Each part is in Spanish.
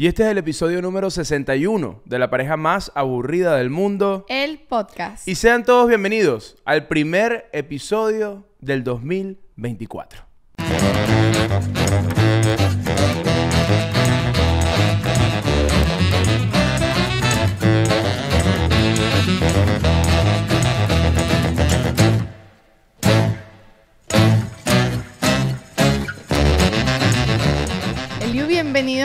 Y este es el episodio número 61 de la pareja más aburrida del mundo. El podcast. Y sean todos bienvenidos al primer episodio del 2024.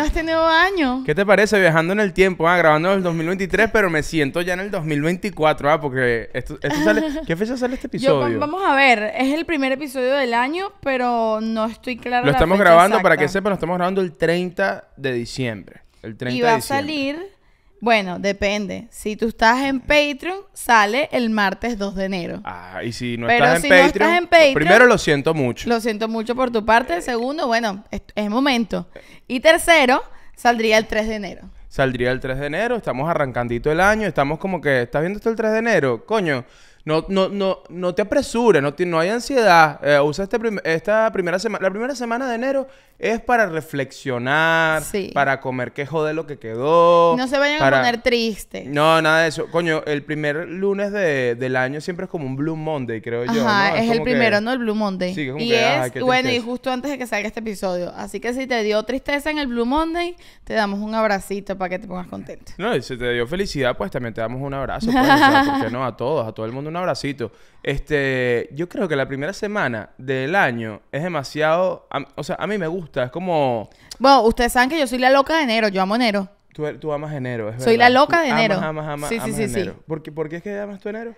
este nuevo año. ¿Qué te parece viajando en el tiempo? Ah, grabando el 2023, pero me siento ya en el 2024, ah, porque esto, sale... ¿Qué fecha sale este episodio? vamos a ver, es el primer episodio del año, pero no estoy clara. Lo estamos grabando, para que sepan, lo estamos grabando el 30 de diciembre. El 30 y va a salir bueno, depende. Si tú estás en Patreon, sale el martes 2 de enero. Ah, y si no, estás, en pues Patreon, Primero, lo siento mucho. Lo siento mucho por tu parte. Eh. Segundo, bueno, es, momento. Y tercero, saldría el 3 de enero saldría el 3 de enero, estamos arrancandito el año, estamos como que, ¿estás viendo esto el 3 de enero? Coño, no, no, no, no te apresures, no, hay ansiedad, eh, usa este esta primera semana, la primera semana de enero es para reflexionar, para comer qué jode lo que quedó. No se vayan a poner tristes. No, nada de eso. Coño, el primer lunes del año siempre es como un Blue Monday, creo yo. ¿no? Es, el primero, ¿no? El Blue Monday. Sí, y es, bueno, y justo antes de que salga este episodio. Así que si te dio tristeza en el Blue Monday, te damos un abracito para que te pongas contento. No, y si te dio felicidad, pues también te damos un abrazo. Pues, no? A todos, a todo el mundo un abracito. Este, yo creo que la primera semana del año es demasiado, o sea, a mí me gusta es como. Bueno, ustedes saben que yo soy la loca de enero. Yo amo enero. Tú, tú amas enero, es Soy la loca de enero. Amas, amas, amas, Sí, sí, sí, ¿Por, qué, es que amas tú enero?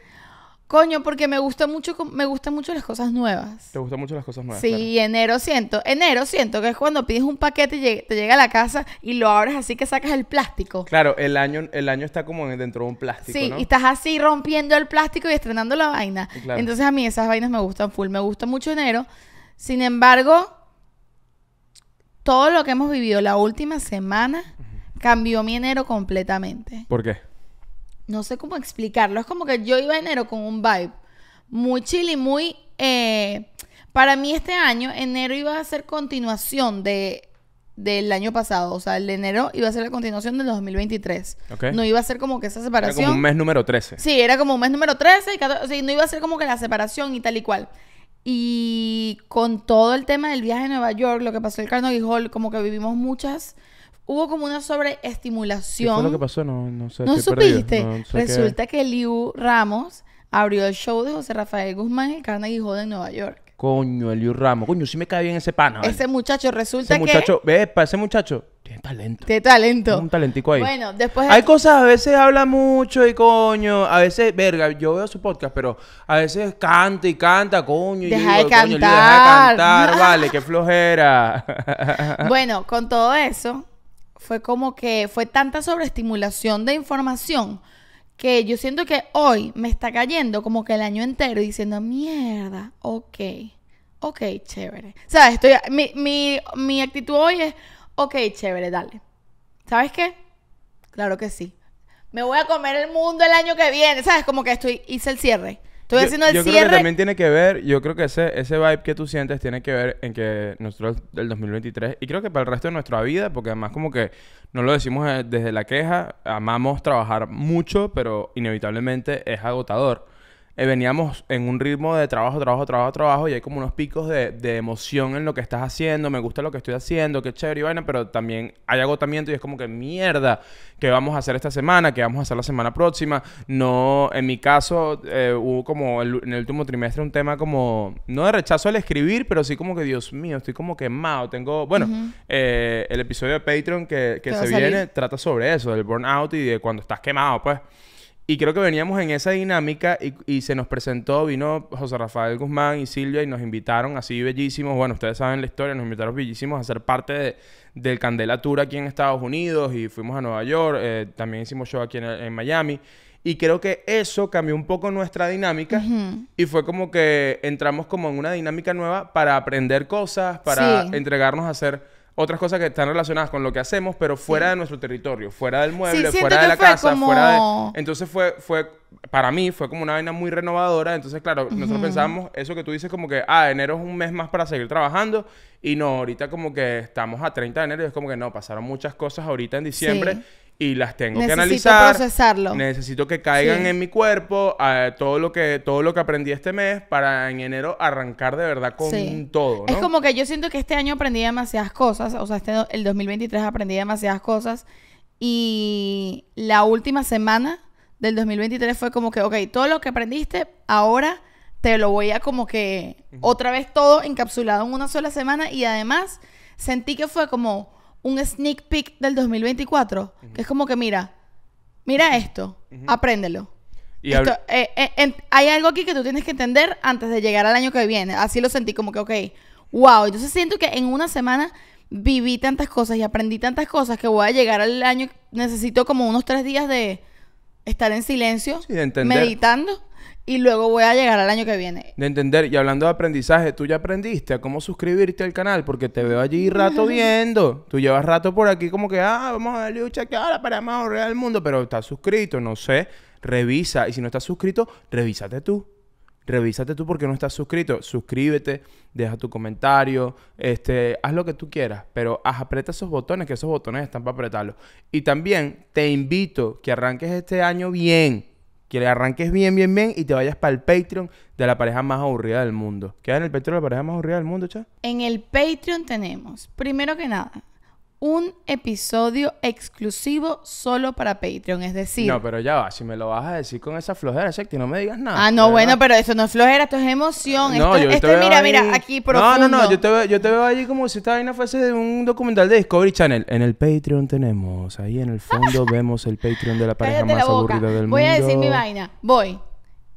Coño, porque me gusta mucho, me gustan mucho las cosas nuevas. Te gustan mucho las cosas nuevas. Sí, enero siento. Enero siento que es cuando pides un paquete y te llega a la casa y lo abres así que sacas el plástico. Claro, el año, el año está como dentro de un plástico, Sí, y estás así rompiendo el plástico y estrenando la vaina. Entonces a mí esas vainas me gustan full. Me gusta mucho enero. Sin embargo, todo lo que hemos vivido la última semana cambió mi enero completamente. ¿Por qué? No sé cómo explicarlo. Es como que yo iba a enero con un vibe muy chill y muy... Eh, para mí este año, enero iba a ser continuación de, del año pasado. O sea, el de enero iba a ser la continuación del 2023. No iba a ser como que esa separación... Era como un mes número 13. Sí, era como un mes número 13. Y o no iba a ser como que la separación y tal y cual. Y con todo el tema del viaje a Nueva York, lo que pasó el Carnegie Hall, como que vivimos muchas hubo como una sobreestimulación. ¿Qué lo que pasó? No, supiste? Resulta que Liu Ramos abrió el show de José Rafael Guzmán en el Carnegie Hall de Nueva York coño, Eliu Ramos, coño, sí me cae bien ese pana. Ese muchacho resulta ese muchacho, ¿ves? ese muchacho tiene talento. Tiene talento. un talentico ahí. Bueno, después... Hay cosas, a veces habla mucho y coño, a veces, verga, yo veo su podcast, pero a veces canta y canta, coño. Deja de cantar. deja de cantar, vale, qué flojera. bueno, con todo eso, fue como que fue tanta sobreestimulación de información que yo siento que hoy me está cayendo como que el año entero diciendo, mierda, ok, ok, chévere. O mi, actitud hoy es, ok, chévere, dale. ¿Sabes qué? Claro que sí. Me voy a comer el mundo el año que viene, ¿sabes? Como que estoy, hice el cierre. Estoy Creo que también tiene que ver, yo creo que ese, ese vibe que tú sientes tiene que ver en que nosotros del 2023, y creo que para el resto de nuestra vida, porque además como que no lo decimos eh, desde la queja, amamos trabajar mucho, pero inevitablemente es agotador. Eh, veníamos en un ritmo de trabajo, trabajo, trabajo, trabajo, y hay como unos picos de, emoción en lo que estás haciendo, me gusta lo que estoy haciendo, qué chévere y vaina, pero también hay agotamiento y es como que mierda, ¿qué vamos a hacer esta semana? ¿Qué vamos a hacer la semana próxima? No, en mi caso eh, hubo como en el último trimestre un tema como, no de rechazo al escribir, pero sí como que, Dios mío, estoy como quemado, tengo, bueno, eh, el episodio de Patreon que, que se viene trata sobre eso, del burnout y de cuando estás quemado, pues. Y creo que veníamos en esa dinámica y, se nos presentó, vino José Rafael Guzmán y Silvia y nos invitaron así bellísimos, bueno, ustedes saben la historia, nos invitaron bellísimos a ser parte de, del candelatura aquí en Estados Unidos y fuimos a Nueva York, eh, también hicimos show aquí en, Miami. Y creo que eso cambió un poco nuestra dinámica y fue como que entramos como en una dinámica nueva para aprender cosas, para entregarnos a hacer otras cosas que están relacionadas con lo que hacemos, pero fuera de nuestro territorio, fuera del mueble, fuera de la casa, fuera de... Entonces fue, fue, para mí fue como una vaina muy renovadora, entonces claro, nosotros pensamos, eso que tú dices como que, ah, enero es un mes más para seguir trabajando y no, ahorita como que estamos a 30 de enero y es como que no, pasaron muchas cosas ahorita en diciembre. Sí y las tengo que analizar. Procesarlo. Necesito que caigan en mi cuerpo todo lo que todo lo que aprendí este mes para en enero arrancar de verdad con todo. Es como que yo siento que este año aprendí demasiadas cosas, o sea, este, el 2023 aprendí demasiadas cosas y la última semana del 2023 fue como que, ok, todo lo que aprendiste ahora te lo voy a como que otra vez todo encapsulado en una sola semana y además sentí que fue como un sneak peek del 2024, que es como que mira, mira esto, apréndelo. Eh, eh, hay algo aquí que tú tienes que entender antes de llegar al año que viene. Así lo sentí, como que, ok, wow. Entonces siento que en una semana viví tantas cosas y aprendí tantas cosas que voy a llegar al año. Necesito como unos tres días de estar en silencio, meditando y luego voy a llegar al año que viene. De entender, y hablando de aprendizaje, tú ya aprendiste a cómo suscribirte al canal, porque te veo allí rato viendo. Tú llevas rato por aquí como que, ah, vamos a darle lucha que ahora para más ahorrar el mundo, pero estás suscrito, no sé, revisa. Y si no estás suscrito, revísate tú. Revísate tú porque no estás suscrito. Suscríbete, deja tu comentario, este, haz lo que tú quieras, pero haz, aprieta esos botones, que esos botones están para apretarlos. Y también te invito que arranques este año bien que le arranques bien, bien, bien y te vayas para el Patreon de la pareja más aburrida del mundo. ¿Qué hay en el Patreon de la pareja más aburrida del mundo, chao. En el Patreon tenemos, primero que nada, un episodio exclusivo solo para Patreon, es decir... No, pero ya va, si me lo vas a decir con esa flojera, que no me digas nada. Ah, no, bueno, pero eso no es flojera, esto es emoción, no, yo mira, mira, aquí profundo. No, no, no, yo te, veo, yo te veo allí como si esta vaina fuese de un documental de Discovery Channel. En el Patreon tenemos, ahí en el fondo vemos el Patreon de la pareja más aburrida del mundo. Voy a decir mi vaina, voy.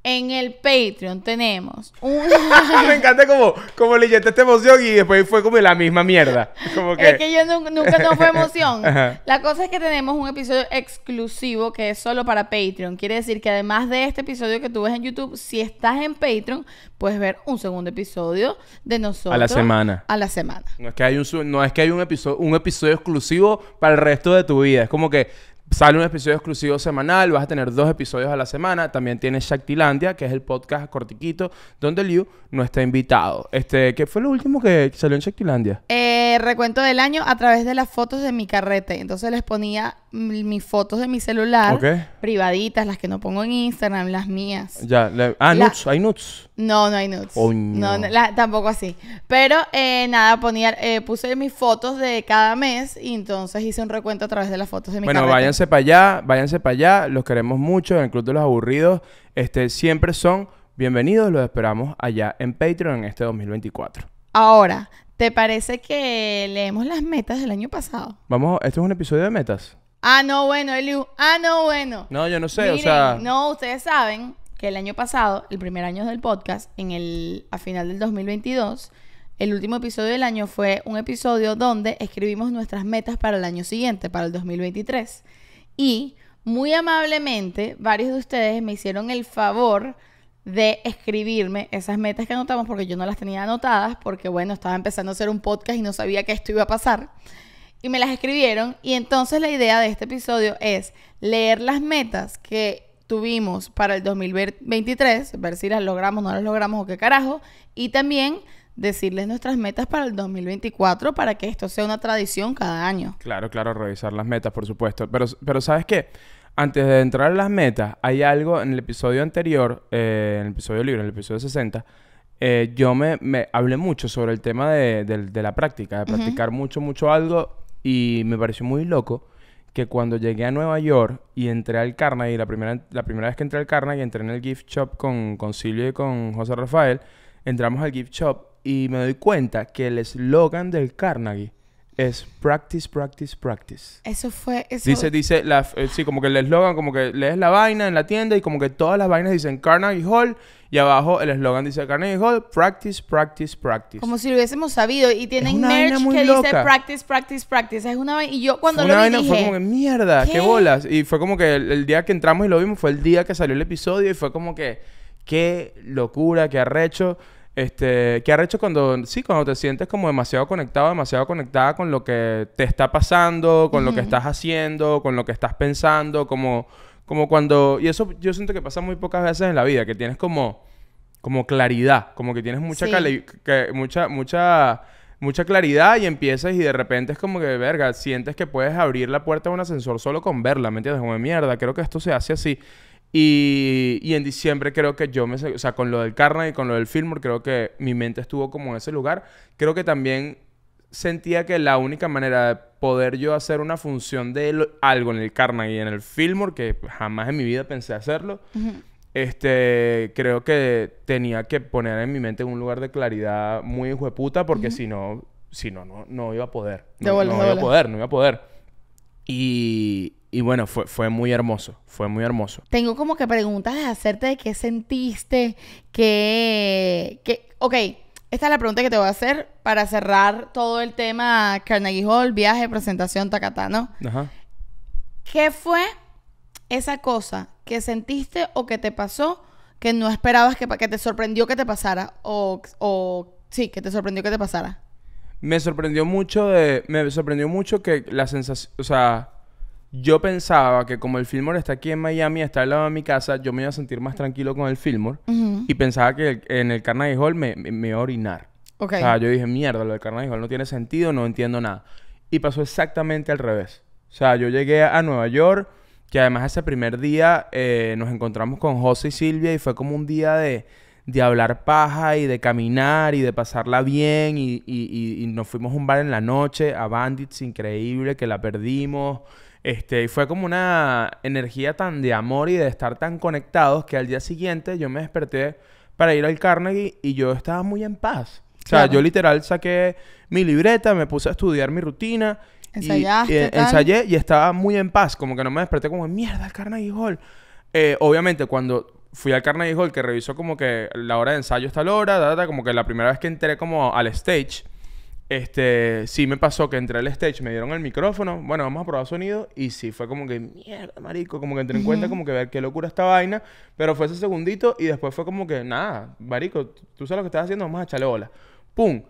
En el Patreon tenemos un... Me encanta como, como esta emoción y después fue como la misma mierda. Es que yo nunca no fue emoción. la cosa es que tenemos un episodio exclusivo que es solo para Patreon. Quiere decir que además de este episodio que tú ves en YouTube, si estás en Patreon, puedes ver un segundo episodio de nosotros. A la semana. A la semana. No es que hay no es que hay un, episodio, un episodio exclusivo para el resto de tu vida. Es como que Sale un episodio exclusivo semanal, vas a tener dos episodios a la semana. También tienes Shaktilandia, que es el podcast cortiquito, donde Liu no está invitado. Este, ¿Qué fue lo último que salió en Shaktilandia? Eh, recuento del año a través de las fotos de mi carrete. Entonces les ponía mis fotos de mi celular, privaditas, las que no pongo en Instagram, las mías. Ya, ah, nuts, ¿hay nuts? No, no hay nuts. no, tampoco así. Pero eh, nada, ponía, eh, puse mis fotos de cada mes y entonces hice un recuento a través de las fotos de mi carrete. Bueno, para allá, váyanse para allá, los queremos mucho en Club de los Aburridos. Este, siempre son bienvenidos, los esperamos allá en Patreon en este 2024. Ahora, ¿te parece que leemos las metas del año pasado? Vamos, esto es un episodio de metas. Ah, no, bueno, Eliu. Ah, no, bueno. No, yo no sé, o sea. No, ustedes saben que el año pasado, el primer año del podcast, en el, a final del 2022, el último episodio del año fue un episodio donde escribimos nuestras metas para el año siguiente, para el 2023. Y muy amablemente, varios de ustedes me hicieron el favor de escribirme esas metas que anotamos porque yo no las tenía anotadas porque bueno, estaba empezando a hacer un podcast y no sabía que esto iba a pasar. Y me las escribieron y entonces la idea de este episodio es leer las metas que tuvimos para el 2023, ver si las logramos, no las logramos o qué carajo, y también decirles nuestras metas para el 2024 para que esto sea una tradición cada año. Claro, claro, revisar las metas, por supuesto. Pero, pero ¿sabes qué? Antes de entrar a las metas, hay algo en el episodio anterior, eh, en el episodio libre, en el episodio 60, eh, yo me, hablé mucho sobre el tema de, la práctica, de practicar mucho, mucho algo y me pareció muy loco que cuando llegué a Nueva York y entré al Carnegie, la primera, la primera vez que entré al Carnegie, entré en el gift shop con, con Silvio y con José Rafael, entramos al gift shop y me doy cuenta que el eslogan del Carnegie es practice, practice, practice. Eso fue. Eso... Dice, dice, eh, sí, como que el eslogan, como que lees la vaina en la tienda y como que todas las vainas dicen Carnegie Hall y abajo el eslogan dice Carnegie Hall, practice, practice, practice. Como si lo hubiésemos sabido y tienen merch que dice practice, practice, practice. Es una vaina. Y yo cuando lo vi. Vaina, dije, fue como que mierda, ¿Qué? bolas. Y fue como que el, el día que entramos y lo vimos fue el día que salió el episodio y fue como que qué locura, qué arrecho. Este, ¿Qué hecho cuando, sí, cuando te sientes como demasiado conectado, demasiado conectada con lo que te está pasando, con lo que estás haciendo, con lo que estás pensando, como, como cuando, y eso yo siento que pasa muy pocas veces en la vida, que tienes como, como claridad, como que tienes mucha, que, mucha, mucha, mucha claridad y empiezas y de repente es como que, verga, sientes que puedes abrir la puerta de un ascensor solo con verla, ¿me entiendes? Como de mierda, creo que esto se hace así. Y, y, en diciembre creo que yo me... O sea, con lo del Carnegie, con lo del Fillmore, creo que mi mente estuvo como en ese lugar. Creo que también sentía que la única manera de poder yo hacer una función de algo en el Carnegie y en el Fillmore, que jamás en mi vida pensé hacerlo, este, creo que tenía que poner en mi mente un lugar de claridad muy hijo porque si no, si no, no, no iba a poder. No, no iba a poder, no iba a poder. Y, y bueno, fue, fue muy hermoso, fue muy hermoso. Tengo como que preguntas de hacerte de qué sentiste, Que... Que... Ok, esta es la pregunta que te voy a hacer para cerrar todo el tema Carnegie Hall, viaje, presentación, ¿No? Ajá. ¿Qué fue esa cosa que sentiste o que te pasó que no esperabas que, que te sorprendió que te pasara? O, o sí, que te sorprendió que te pasara. Me sorprendió mucho de... Me sorprendió mucho que la sensación... O sea yo pensaba que como el Fillmore está aquí en Miami, está al lado de mi casa, yo me iba a sentir más tranquilo con el Fillmore. Y pensaba que en el Carnegie Hall me, iba a orinar. O sea, yo dije, mierda, lo del Carnegie Hall no tiene sentido, no entiendo nada. Y pasó exactamente al revés. O sea, yo llegué a Nueva York, que además ese primer día eh, nos encontramos con José y Silvia y fue como un día de, de hablar paja y de caminar y de pasarla bien y, y nos fuimos a un bar en la noche a Bandits, increíble, que la perdimos. Este, y fue como una energía tan de amor y de estar tan conectados que al día siguiente yo me desperté para ir al Carnegie y yo estaba muy en paz. O sea, yo literal saqué mi libreta, me puse a estudiar mi rutina. Eh, Ensayaste, y, ensayé y estaba muy en paz. Como que no me desperté como, mierda, el Carnegie Hall. Eh, obviamente, cuando fui al Carnegie Hall, que revisó como que la hora de ensayo está la hora, como que la primera vez que entré como al stage este, sí me pasó que entré al stage, me dieron el micrófono, bueno, vamos a probar sonido, y sí fue como que, mierda, marico, como que entré en cuenta, como que ver qué locura esta vaina, pero fue ese segundito, y después fue como que, nada, marico, tú sabes lo que estás haciendo, vamos a echarle bola. ¡Pum!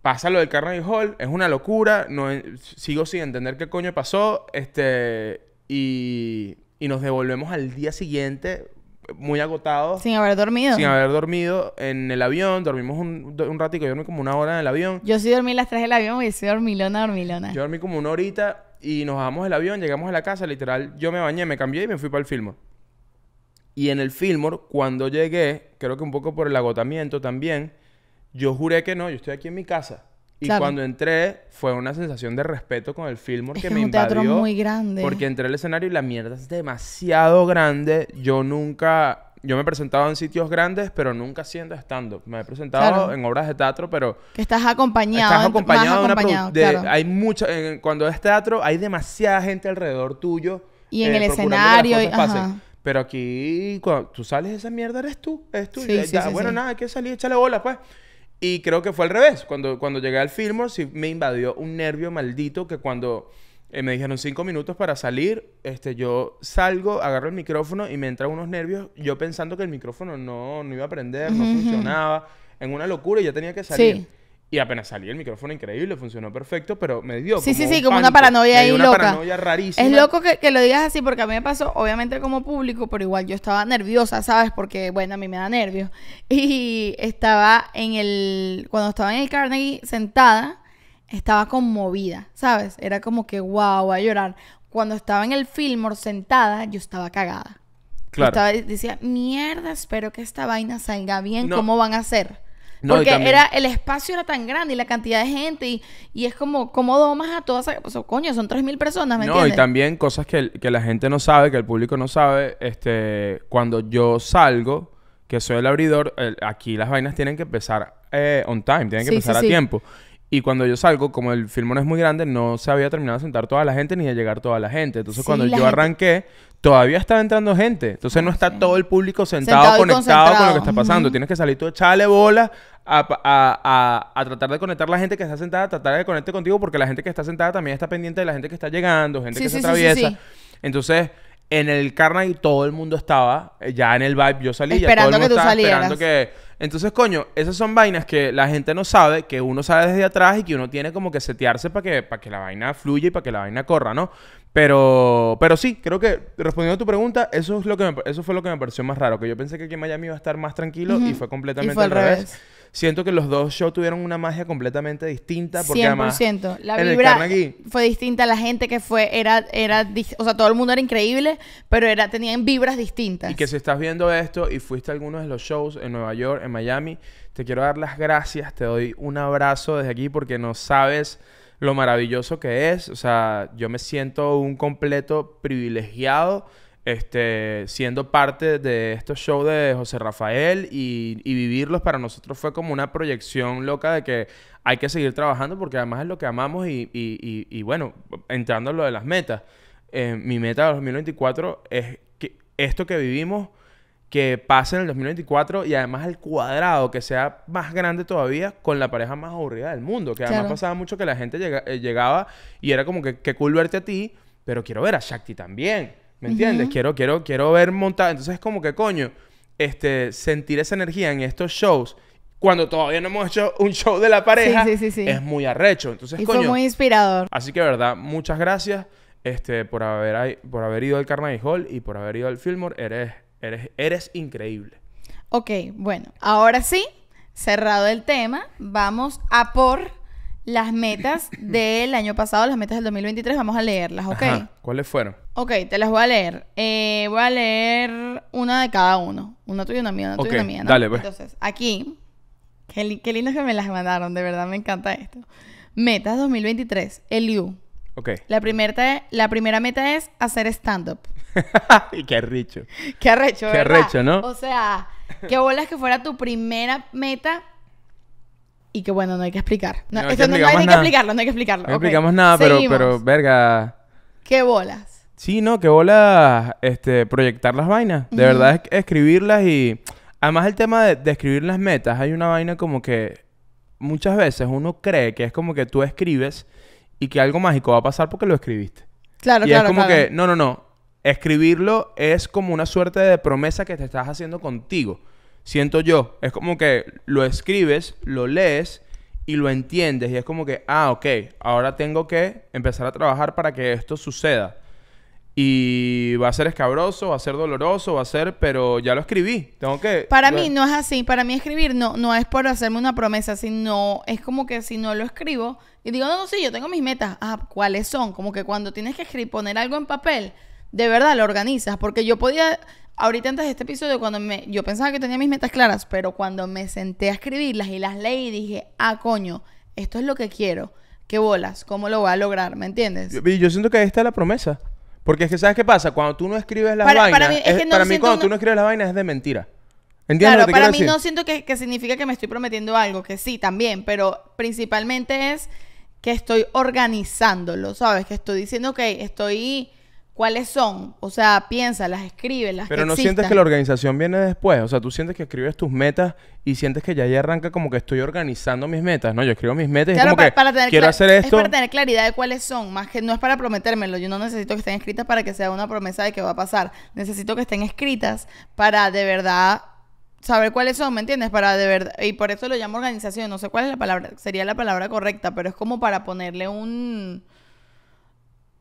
Pasa lo del Carnegie Hall, es una locura, no, sigo sin entender qué coño pasó, este, y, y nos devolvemos al día siguiente, muy agotado. Sin haber dormido. Sin haber dormido en el avión. Dormimos un, un ratico. Yo dormí como una hora en el avión. Yo sí dormí las 3 del avión y soy dormilona, dormilona. Yo dormí como una horita y nos bajamos del avión, llegamos a la casa. Literal, yo me bañé, me cambié y me fui para el filmor... Y en el filmor... cuando llegué, creo que un poco por el agotamiento también, yo juré que no, yo estoy aquí en mi casa. Y cuando entré, fue una sensación de respeto con el film, porque me invadió. Es un teatro muy grande. Porque entré al escenario y la mierda es demasiado grande. Yo nunca... Yo me he presentado en sitios grandes, pero nunca siendo estando. Me he presentado en obras de teatro, pero... Que estás acompañado. Estás acompañado, de hay mucha... cuando es teatro, hay demasiada gente alrededor tuyo. Y en eh, el escenario... pero aquí, cuando tú sales de esa mierda, eres tú. Eres tú. Y bueno, nada, hay que salir, échale bola, pues. Y creo que fue al revés. Cuando, cuando llegué al film sí me invadió un nervio maldito que cuando eh, me dijeron cinco minutos para salir, este, yo salgo, agarro el micrófono y me entran unos nervios. Yo pensando que el micrófono no, no iba a prender, no funcionaba. En una locura y ya tenía que salir. Sí. Y apenas salí, el micrófono increíble, funcionó perfecto, pero me dio. Sí, como sí, sí, como una paranoia ahí una paranoia rarísima. Es loco que, lo digas así, porque a mí me pasó, obviamente, como público, pero igual yo estaba nerviosa, ¿sabes? Porque, bueno, a mí me da nervios. Y estaba en el. Cuando estaba en el Carnegie sentada, estaba conmovida, ¿sabes? Era como que, wow, voy a llorar. Cuando estaba en el Fillmore sentada, yo estaba cagada. Claro. estaba, decía, mierda, espero que esta vaina salga bien, ¿cómo van a hacer? porque era, el espacio era tan grande y la cantidad de gente y, es como, ¿cómo domas a todas? coño, son 3.000 personas, ¿me no, No, y también cosas que, que, la gente no sabe, que el público no sabe. Este, cuando yo salgo, que soy el abridor, aquí las vainas tienen que empezar eh, on time, tienen que empezar a tiempo. Y cuando yo salgo, como el filmón es muy grande, no se había terminado de sentar toda la gente ni de llegar toda la gente. Entonces, cuando yo arranqué, todavía estaba entrando gente. Entonces, no ah, está todo el público sentado, conectado con lo que está pasando. Tienes que salir tú, echarle bola a, a, a, tratar de conectar la gente que está sentada, tratar de conectar contigo, porque la gente que está sentada también está pendiente de la gente que está llegando, gente que se atraviesa. Entonces, en el carnaval todo el mundo estaba eh, ya en el vibe. Yo salí, esperando que tú salieras. Entonces, coño, esas son vainas que la gente no sabe, que uno sabe desde atrás y que uno tiene como que setearse para que, para que la vaina fluya y para que la vaina corra, ¿no? Pero, pero sí, creo que respondiendo a tu pregunta, eso, es lo que me, eso fue lo que me pareció más raro, que yo pensé que aquí en Miami iba a estar más tranquilo y fue completamente al, revés siento que los dos shows tuvieron una magia completamente distinta. Porque 100%. la vibra fue distinta. La gente que fue era, era, o sea, todo el mundo era increíble, pero era, tenían vibras distintas. Y que si estás viendo esto y fuiste a algunos de los shows en Nueva York, en Miami, te quiero dar las gracias. Te doy un abrazo desde aquí porque no sabes lo maravilloso que es. O sea, yo me siento un completo privilegiado este, siendo parte de estos shows de José Rafael y, y, vivirlos para nosotros fue como una proyección loca de que hay que seguir trabajando porque además es lo que amamos y, y, y bueno, entrando en lo de las metas, eh, mi meta de 2024 es que esto que vivimos que pase en el 2024 y además el cuadrado que sea más grande todavía con la pareja más aburrida del mundo. Que además pasaba mucho que la gente eh, llegaba y era como que, qué cool verte a ti, pero quiero ver a Shakti también. ¿Me entiendes? Quiero, quiero, quiero ver montada Entonces es como que, coño, este, sentir esa energía en estos shows cuando todavía no hemos hecho un show de la pareja, es muy arrecho. Entonces, y fue muy inspirador. Así que, verdad, muchas gracias este, por, haber, por haber ido al Carnegie Hall y por haber ido al Fillmore. Eres, eres, eres increíble. Ok, bueno, ahora sí, cerrado el tema, vamos a por las metas del año pasado, las metas del 2023, vamos a leerlas, ¿ok? ¿Cuáles fueron? Ok, te las voy a leer. Eh, voy a leer una de cada uno. Una tuya, una mía, una tuya, una mía. Dale, pues. Entonces, aquí, qué, qué, lindo que me las mandaron, de verdad me encanta esto. Metas 2023, el Ok. La, la primera meta es hacer stand-up. y qué arrecho. Qué arrecho, Qué arrecho, ¿no? O sea, qué bolas que fuera tu primera meta y que bueno, no hay que explicar. No, no, hay que explicarlo, no hay que explicarlo. No explicamos nada, pero, pero verga. ¿Qué bolas? Sí, no, qué bolas este, proyectar las vainas. De verdad, es, escribirlas y... Además el tema de, escribir las metas, hay una vaina como que muchas veces uno cree que es como que tú escribes y que algo mágico va a pasar porque lo escribiste. Claro, claro. Es como que, no, no, no. Escribirlo es como una suerte de promesa que te estás haciendo contigo siento yo, es como que lo escribes, lo lees y lo entiendes y es como que, ah, ok, ahora tengo que empezar a trabajar para que esto suceda. Y va a ser escabroso, va a ser doloroso, va a ser, pero ya lo escribí. Tengo que. Para mí no es así. Para mí escribir no, no es por hacerme una promesa, sino es como que si no lo escribo y digo, no, no, sí, yo tengo mis metas. Ah, ¿cuáles son? Como que cuando tienes que escribir, poner algo en papel, de verdad lo organizas. Porque yo podía ahorita antes de este episodio, cuando me, yo pensaba que tenía mis metas claras, pero cuando me senté a escribirlas y las leí, dije, ah, coño, esto es lo que quiero. ¿Qué bolas? ¿Cómo lo voy a lograr? ¿Me entiendes? Yo, yo siento que ahí está la promesa. Porque es que, ¿sabes qué pasa? Cuando tú no escribes las vainas. Para mí, es cuando tú no escribes las vainas es de mentira. ¿Entiendes? Claro, para mí no siento que, que significa que me estoy prometiendo algo, que sí, también, pero principalmente es que estoy organizándolo, ¿sabes? Que estoy diciendo, ok, estoy ¿Cuáles son? O sea, piensa, las escribes, las Pero no sientes que la organización viene después. O sea, tú sientes que escribes tus metas y sientes que ya ahí arranca como que estoy organizando mis metas, ¿no? Yo escribo mis metas y como que quiero hacer esto. Es para tener claridad de cuáles son. Más que no es para prometérmelo. Yo no necesito que estén escritas para que sea una promesa de que va a pasar. Necesito que estén escritas para de verdad saber cuáles son, ¿me entiendes? Para de verdad... Y por eso lo llamo organización. No sé cuál es la palabra... Sería la palabra correcta, pero es como para ponerle un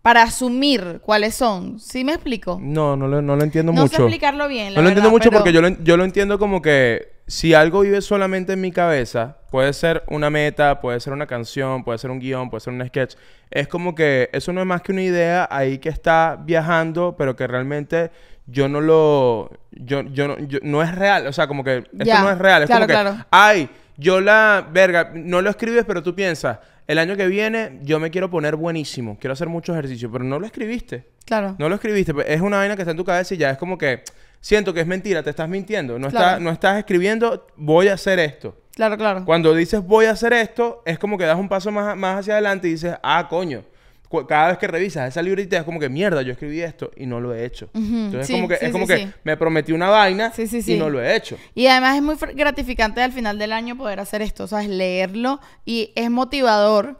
para asumir cuáles son. ¿Sí me explico? No, no lo, no lo entiendo mucho. No bien. lo entiendo mucho porque yo lo, entiendo como que si algo vive solamente en mi cabeza, puede ser una meta, puede ser una canción, puede ser un guión, puede ser un sketch. Es como que eso no es más que una idea ahí que está viajando, pero que realmente yo no lo. Yo, yo, no, es real. O sea, como que esto no es real. Es claro, como Claro. Ay, yo la. Verga, no lo escribes, pero tú piensas el año que viene yo me quiero poner buenísimo, quiero hacer mucho ejercicio, pero no lo escribiste. Claro. No lo escribiste, pues, es una vaina que está en tu cabeza y ya es como que siento que es mentira, te estás mintiendo, no, está, no estás escribiendo voy a hacer esto. Claro, claro. Cuando dices voy a hacer esto, es como que das un paso más, más hacia adelante y dices, ah, coño, cada vez que revisas esa libreta es como que mierda, yo escribí esto y no lo he hecho. Entonces es como que, es como que me prometí una vaina y no lo he hecho. Y además es muy gratificante al final del año poder hacer esto, ¿sabes? Leerlo y es motivador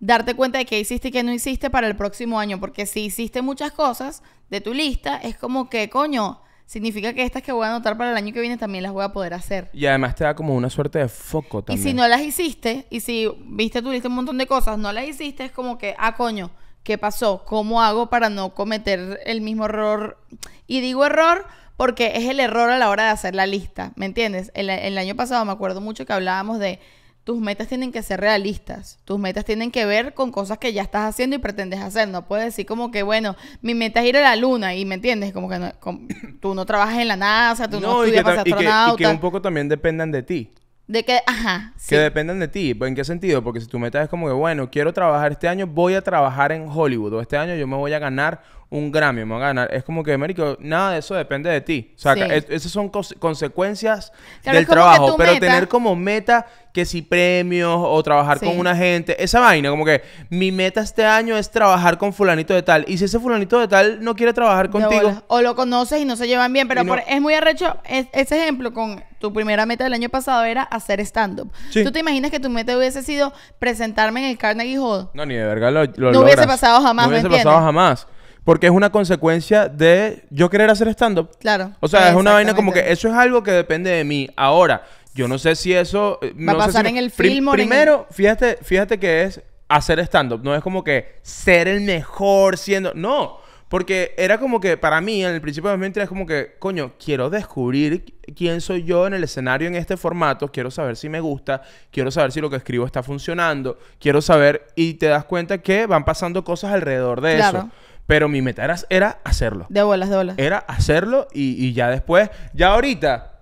darte cuenta de qué hiciste y qué no hiciste para el próximo año, porque si hiciste muchas cosas de tu lista, es como que, coño, significa que estas que voy a anotar para el año que viene también las voy a poder hacer. Y además te da como una suerte de foco también. Y si no las hiciste, y si viste, tuviste un montón de cosas, no las hiciste, es como que, ah, coño, ¿qué pasó? ¿Cómo hago para no cometer el mismo error? Y digo error porque es el error a la hora de hacer la lista, ¿me entiendes? El, el año pasado me acuerdo mucho que hablábamos de tus metas tienen que ser realistas. Tus metas tienen que ver con cosas que ya estás haciendo y pretendes hacer. No puedes decir como que, bueno, mi meta es ir a la luna y me entiendes, como que tú no trabajas en la NASA, tú no, estudias para ser astronauta. Y que, un poco también dependan de ti. De que, ajá. Que dependan de ti. ¿En qué sentido? Porque si tu meta es como que, bueno, quiero trabajar este año, voy a trabajar en Hollywood. O este año yo me voy a ganar un Grammy, me van a ganar. Es como que, Américo, nada de eso depende de ti. O sea, esas son consecuencias del trabajo. Pero tener como meta que si premios o trabajar con una gente, esa vaina, como que mi meta este año es trabajar con fulanito de tal. Y si ese fulanito de tal no quiere trabajar contigo. O lo conoces y no se llevan bien, pero es muy arrecho. ese ejemplo con tu primera meta del año pasado era hacer stand-up. ¿Tú te imaginas que tu meta hubiese sido presentarme en el Carnegie Hall? No, ni de verga lo, No hubiese pasado jamás. No hubiese pasado jamás. Porque es una consecuencia de yo querer hacer stand-up. Claro. O sea, es una vaina como que eso es algo que depende de mí. Ahora, yo no sé si eso... Eh, Va a pasar en el film Primero, fíjate, fíjate que es hacer stand-up. No es como que ser el mejor siendo... No. Porque era como que para mí, en el principio de mente, es como que, coño, quiero descubrir quién soy yo en el escenario en este formato, quiero saber si me gusta, quiero saber si lo que escribo está funcionando, quiero saber, y te das cuenta que van pasando cosas alrededor de claro. eso. Pero mi meta era, era hacerlo. De bolas, de bolas. Era hacerlo y, y ya después, ya ahorita,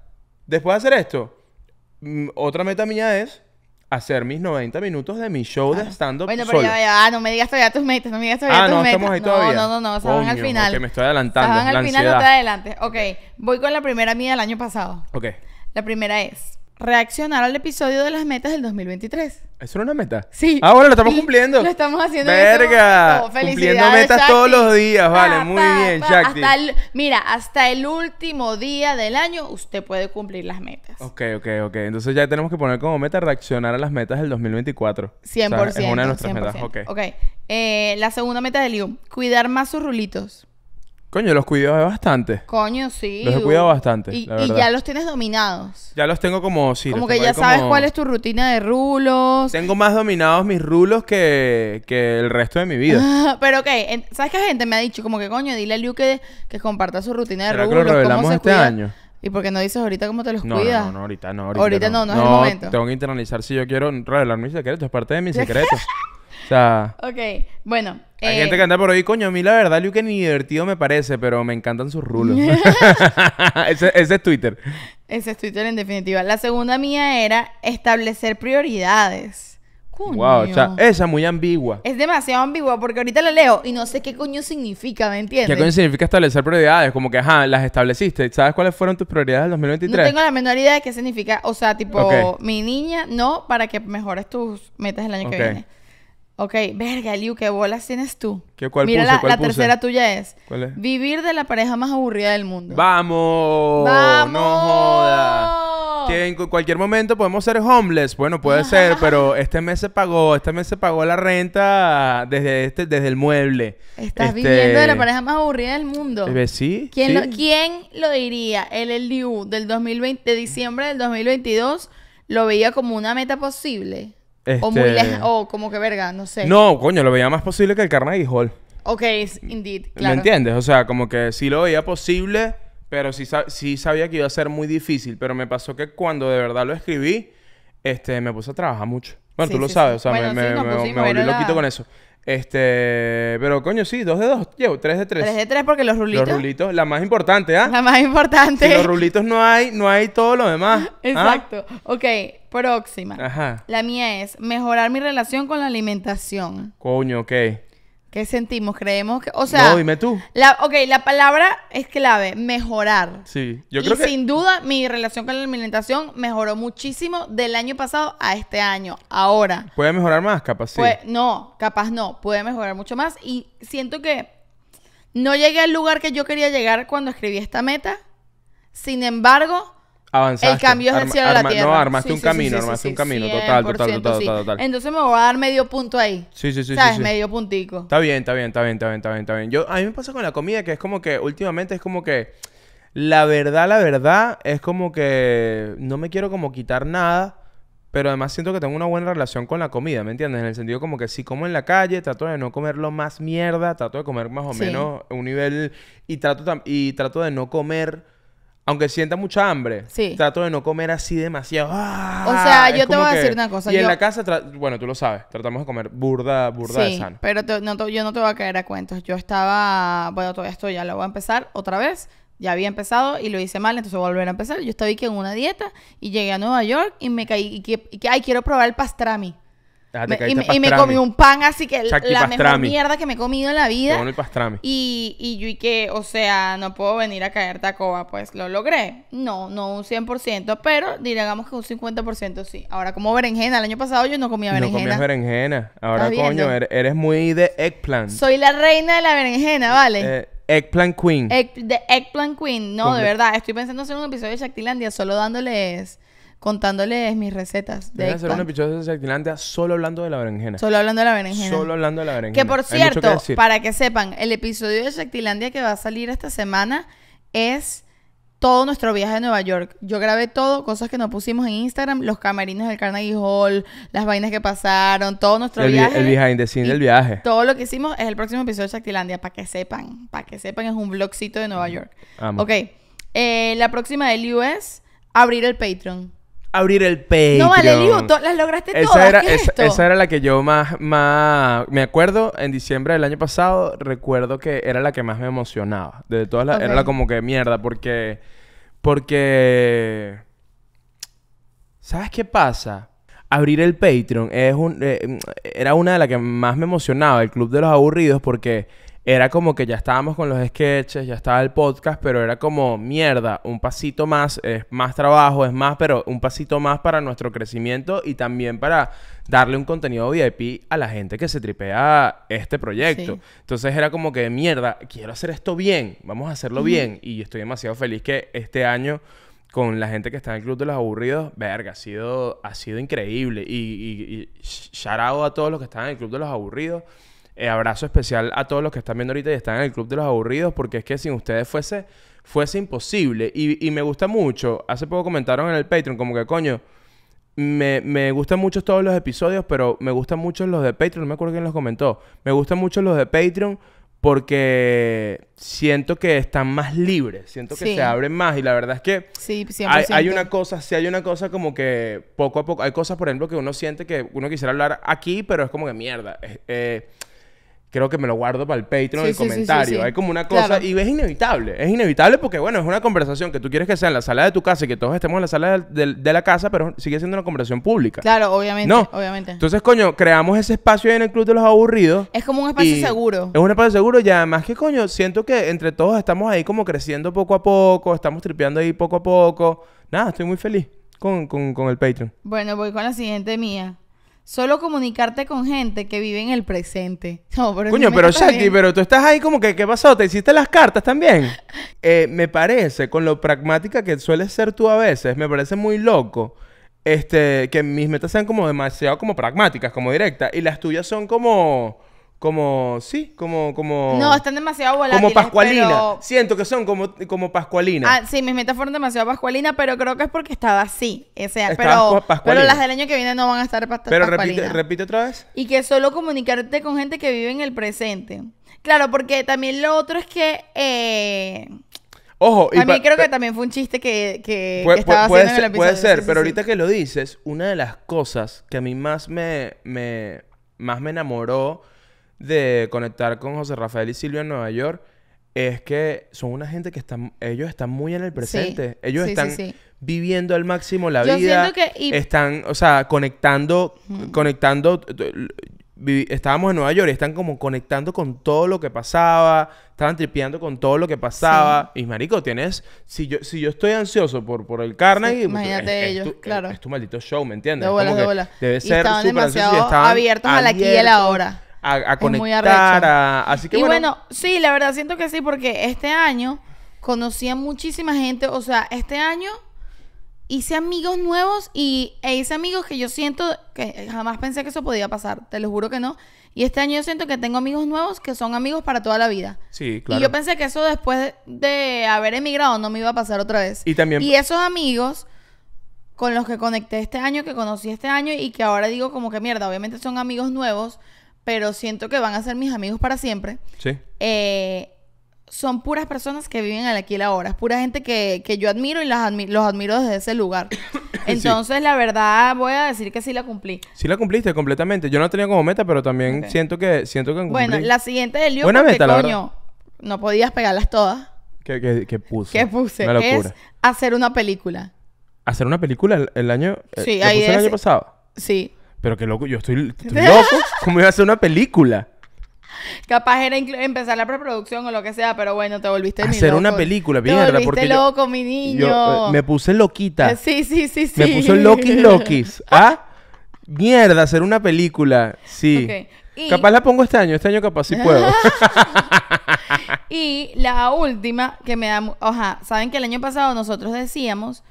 después de hacer esto, mm, otra meta mía es hacer mis 90 minutos de mi show de stand-up Bueno, pero solo. ya, ya, ah, no me digas todavía tus metas, no me digas todavía ah, tus no, metas. Estamos ahí todavía. No, no, no, no, se van al final. Que me estoy adelantando. Se van al final, no te adelantes. Ok, voy con la primera mía del año pasado. Ok. La primera es, reaccionar al episodio de las metas del 2023. ¿Eso es una meta? Sí. Ah, bueno, lo estamos cumpliendo. lo estamos haciendo. Verga. Oh, cumpliendo metas todos los días. Vale, muy bien, Jackie. mira, hasta el último día del año usted puede cumplir las metas. Ok, ok, ok. Entonces ya tenemos que poner como meta reaccionar a las metas del 2024. 100%. es una de nuestras metas. Ok. okay. Eh, la segunda meta de Liu, cuidar más sus rulitos. Coño, los cuidado bastante. Coño, sí. Los he cuidado bastante. Y, la verdad. y ya los tienes dominados. Ya los tengo como sí. Como que ya sabes cuál es tu rutina de rulos. Tengo más dominados mis rulos que, que el resto de mi vida. Pero ok, ¿sabes qué gente me ha dicho? Como que coño, dile a Liu que, que comparta su rutina de ¿Será que lo cómo se este cuida? año? ¿Y por qué no dices ahorita cómo te los cuidas? no, no, ahorita no. Ahorita, Ahorita no, no es el momento. Tengo que internalizar si yo quiero revelar mis secretos. Es parte de mis secretos. Ok, bueno. Hay eh, gente que anda por ahí, coño, a mí la verdad, Luke ni divertido me parece, pero me encantan sus rulos. ese, es Twitter. Ese es Twitter en definitiva. La segunda mía era establecer prioridades. Wow, o esa muy ambigua. Es demasiado ambigua porque ahorita la leo y no sé qué coño significa, ¿me entiendes? ¿Qué coño significa establecer prioridades? Como que, ajá, las estableciste. ¿Sabes cuáles fueron tus prioridades del 2023? No tengo la menor idea de qué significa. O sea, tipo, mi niña, no, para que mejores tus metas el año que viene. Ok, verga, Liu, ¿qué bolas tienes tú? ¿Qué, cuál Mira, la, la tercera tuya es. ¿Cuál es? Vivir de la pareja más aburrida del mundo. ¡Vamos! ¡Vamos! ¡No joda! Que en cualquier momento podemos ser homeless. Bueno, puede ser, pero este mes se pagó. Este mes se pagó la renta desde, este, desde el mueble. Estás este, viviendo de la pareja más aburrida del mundo. Eh, ¿Sí? ¿Quién, sí. ¿quién lo diría? El, el Liu del 2020, de diciembre del 2022 lo veía como una meta posible. Este, o como que verga, no sé. No, coño, lo veía más posible que el Carnegie Hall. Ok, indeed, claro. ¿Me entiendes? O sea, como que sí lo veía posible, pero sí, sabía que iba a ser muy difícil. Pero me pasó que cuando de verdad lo escribí, este, me puse a trabajar mucho. Bueno, tú lo sabes, o sea, me, me, pues volví loquito con eso. Este, pero coño, sí, dos de dos. Llevo tres de tres. Tres de tres porque los rulitos. Los rulitos, la más importante, ¿ah? La más importante. Si los rulitos no hay, no hay todo lo demás. ¿ah? Exacto. Ok, próxima. Ajá. La mía es mejorar mi relación con la alimentación. Coño, ok. ¿Qué sentimos? Creemos que. O sea. No, dime tú. La, ok, la palabra es clave: mejorar. Sí, yo creo y Sin duda, mi relación con la alimentación mejoró muchísimo del año pasado a este año. Ahora. ¿Puede mejorar más? Capaz sí. no, capaz no. Puede mejorar mucho más. Y siento que no llegué al lugar que yo quería llegar cuando escribí esta meta. Sin embargo, Avanzaste. El cambio es a la tierra. No, armaste un camino, armaste un camino. Total, total, total, total, Entonces me voy a dar medio punto ahí. Sí, sí, sí. ¿Sabes? Medio puntico. Está bien, está bien, está bien, está bien, está bien, Yo, a mí me pasa con la comida que es como que últimamente es como que. La verdad, la verdad, es como que no me quiero como quitar nada, pero además siento que tengo una buena relación con la comida, ¿me entiendes? En el sentido como que si como en la calle, trato de no comer lo más mierda, trato de comer más o menos un nivel y trato, y trato de no comer aunque sienta mucha hambre, trato de no comer así demasiado. O sea, yo te voy a decir una cosa. Y en la casa, bueno, tú lo sabes, tratamos de comer burda, burda de sano. Pero yo no te voy a caer a cuentos. Yo estaba, bueno, todavía estoy, ya lo voy a empezar otra vez. Ya había empezado y lo hice mal, entonces voy a volver a empezar. Yo estaba aquí en una dieta y llegué a Nueva York y me caí y que ay, quiero probar el pastrami y, me, comí un pan así que e. la mierda que me he comido en la vida. Y, yo y que, o sea, no puedo venir a caer tacoba, pues lo logré. No, no un 100%, pero digamos que un 50% sí. Ahora, como berenjena, el año pasado yo no comía berenjena. No comías berenjena. Ahora, coño, er-, eres, muy de eggplant. Soy la reina de la berenjena, ¿vale? Eh, eggplant Queen. the Eggplant Queen. No, de verdad. Estoy pensando hacer un episodio de Shaktilandia solo dándoles contándoles mis recetas. De hacer un episodio De Sactilandia solo hablando de la berenjena. Solo hablando de la berenjena. Solo hablando de la berenjena. Que por cierto, para que sepan, el episodio de Shaktilandia que va a salir esta semana es todo nuestro viaje De Nueva York. Yo grabé todo, cosas que nos pusimos en Instagram, los camerinos del Carnegie Hall, las vainas que pasaron, todo nuestro viaje. El behind the scenes del viaje. Todo lo que hicimos es el próximo episodio de Sactilandia, para que sepan. Para que sepan, es un vlogcito de Nueva York. Okay Ok. Eh, la próxima del US, abrir el Patreon abrir el Patreon. No vale, Liu, las lograste esa todas. Era, esa, era la que yo más, más me acuerdo en diciembre del año pasado. Recuerdo que era la que más me emocionaba. De todas las, era la como que mierda, porque. Porque. ¿Sabes qué pasa? Abrir el Patreon es un, eh, era una de las que más me emocionaba, el Club de los Aburridos, porque era como que ya estábamos con los sketches, ya estaba el podcast, pero era como mierda, un pasito más, es más trabajo, es más, pero un pasito más para nuestro crecimiento y también para darle un contenido VIP a la gente que se tripea este proyecto. Entonces era como que mierda, quiero hacer esto bien, vamos a hacerlo bien y estoy demasiado feliz que este año con la gente que está en el Club de los Aburridos, verga, ha sido, ha sido increíble. Y, y, a todos los que están en el Club de los Aburridos. Eh, abrazo especial a todos los que están viendo ahorita y están en el Club de los Aburridos, porque es que sin ustedes fuese, fuese imposible. Y, me gusta mucho, hace poco comentaron en el Patreon, como que coño, me, me, gustan mucho todos los episodios, pero me gustan mucho los de Patreon, no me acuerdo quién los comentó. Me gustan mucho los de Patreon porque siento que están más libres, siento que se abren más y la verdad es que sí, hay, una cosa, sí hay una cosa como que poco a poco, hay cosas por ejemplo que uno siente que uno quisiera hablar aquí, pero es como que mierda. Eh, creo que me lo guardo para el Patreon, y el comentario. Hay como una cosa y es inevitable. Es inevitable porque, bueno, es una conversación que tú quieres que sea en la sala de tu casa y que todos estemos en la sala de, la casa, pero sigue siendo una conversación pública. Claro, obviamente. Obviamente. Entonces, coño, creamos ese espacio ahí en el Club de los Aburridos. Es como un espacio seguro. Es un espacio seguro y además que, coño, siento que entre todos estamos ahí como creciendo poco a poco, estamos tripeando ahí poco a poco. Nada, estoy muy feliz con, con, con el Patreon. Bueno, voy con la siguiente mía solo comunicarte con gente que vive en el presente. No, pero Coño, pero Jackie, pero tú estás ahí como que, ¿qué pasó? ¿Te hiciste las cartas también? Eh, me parece, con lo pragmática que sueles ser tú a veces, me parece muy loco. Este, que mis metas sean como demasiado como pragmáticas, como directas. Y las tuyas son como como, sí, como, como... No, están demasiado volátiles. Como pascualina. Siento que son como, como pascualina. Ah, sí, mis metas fueron demasiado pascualina, pero creo que es porque estaba así. O sea, pero, pero las del año que viene no van a estar pascualina. repite, otra vez. Y que solo comunicarte con gente que vive en el presente. Claro, porque también lo otro es que... Eh, Ojo, y mí creo que también fue un chiste que, puede, ser, Puede ser, pero ahorita que lo dices, una de las cosas que a mí más me, más me enamoró de conectar con José Rafael y Silvia en Nueva York es que son una gente que están, ellos están muy en el presente. ellos están viviendo al máximo la vida. Están, o sea, conectando, conectando. Estábamos en Nueva York y están como conectando con todo lo que pasaba, estaban tripeando con todo lo que pasaba. Y marico, tienes, si yo, si yo estoy ansioso por, por el Carnegie, imagínate ellos, claro. Es, tu maldito show, ¿me entiendes? De de Debe ser estaban abiertos, a la aquí y la hora a, a conectar. A, así que y bueno. sí, la verdad siento que sí, porque este año conocí a muchísima gente. O sea, este año hice amigos nuevos y e hice amigos que yo siento que jamás pensé que eso podía pasar, te lo juro que no. Y este año yo siento que tengo amigos nuevos que son amigos para toda la vida. Sí, claro. Y yo pensé que eso después de haber emigrado no me iba a pasar otra vez. Y también Y esos amigos con los que conecté este año, que conocí este año y que ahora digo como que mierda, obviamente son amigos nuevos, pero siento que van a ser mis amigos para siempre. Sí. Eh, son puras personas que viven al aquí y la hora, pura gente que, yo admiro y las los admiro desde ese lugar. Entonces, la verdad, voy a decir que sí la cumplí. Sí la cumpliste completamente. Yo no tenía como meta, pero también siento que siento que cumplí. Bueno, la siguiente del lío Buena coño, no podías pegarlas todas. ¿Qué, puse? ¿Qué puse? Una locura. Es hacer una película. ¿Hacer una película el, año? Sí, ahí puse es... el año pasado? Sí. Pero qué loco, yo estoy, loco. ¿Cómo iba a hacer una película? Capaz era empezar la preproducción o lo que sea, pero bueno, te volviste Hacer una película, bien, Te volviste loco, mi niño. Eh, me puse loquita. Sí, sí, sí, sí. Me puso loquis loquis. ¿Ah? Mierda, hacer una película. Sí. Capaz la pongo este año, este año capaz sí puedo. y la última que me da... Oja, saben que el año pasado nosotros decíamos,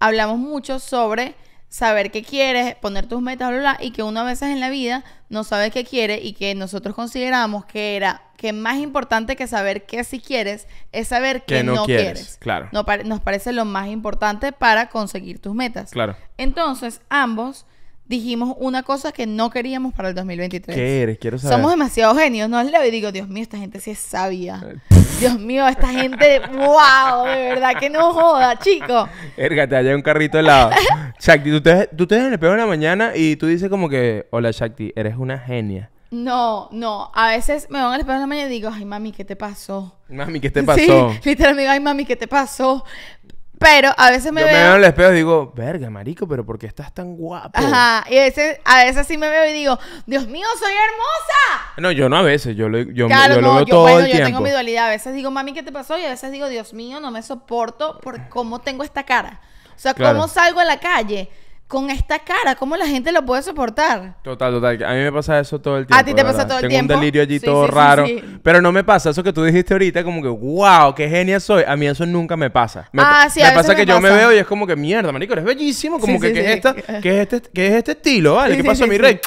hablamos mucho sobre saber qué quieres, poner tus metas, bla, y que uno a veces en la vida no sabe qué quiere y que nosotros consideramos que era que más importante que saber qué si quieres es saber qué que no, quieres, Claro. nos parece lo más importante para conseguir tus metas. Claro. Entonces, ambos dijimos una cosa que no queríamos para el 2023. ¿Qué eres? Quiero saber. Somos demasiado genios, no le digo, Dios mío, esta gente sí es sabia. Eh. Dios mío, esta gente, wow, de verdad que no joda, chico. Érgate, allá hay un carrito helado. Shakti, tú te, tú en el peor en la mañana y tú dices como que, hola Shakti, eres una genia. No, no. A veces me van al espejo en la mañana y digo, ay, mami, ¿qué te pasó? Mami, ¿qué te pasó? Sí, literalmente, digo, ay, mami, ¿qué te pasó? Pero a veces me Yo veo. Me veo en el espejo y digo, verga, marico, pero ¿por qué estás tan guapo? Ajá. Y a veces, a veces sí me veo y digo, Dios mío, soy hermosa. No, yo no a veces, yo lo, yo, veo yo, todo bueno, yo tengo mi dualidad. A veces digo, mami, ¿qué te pasó? Y a veces digo, Dios mío, no me soporto por cómo tengo esta cara. O sea, cómo salgo a la calle con esta cara, ¿cómo la gente lo puede soportar? Total, total. A mí me pasa eso todo el tiempo. A ti te pasa todo el tiempo. Tengo un delirio allí todo raro. pero no me pasa eso que tú dijiste ahorita, como que, wow, qué genia soy. A mí eso nunca me pasa. Me, ah, sí, me pasa me que yo me veo y es como que, mierda, marico, eres bellísimo. Como que, ¿qué, es esta, ¿qué, es este, ¿qué es este estilo? ¿Vale? ¿Qué pasó, mi rey?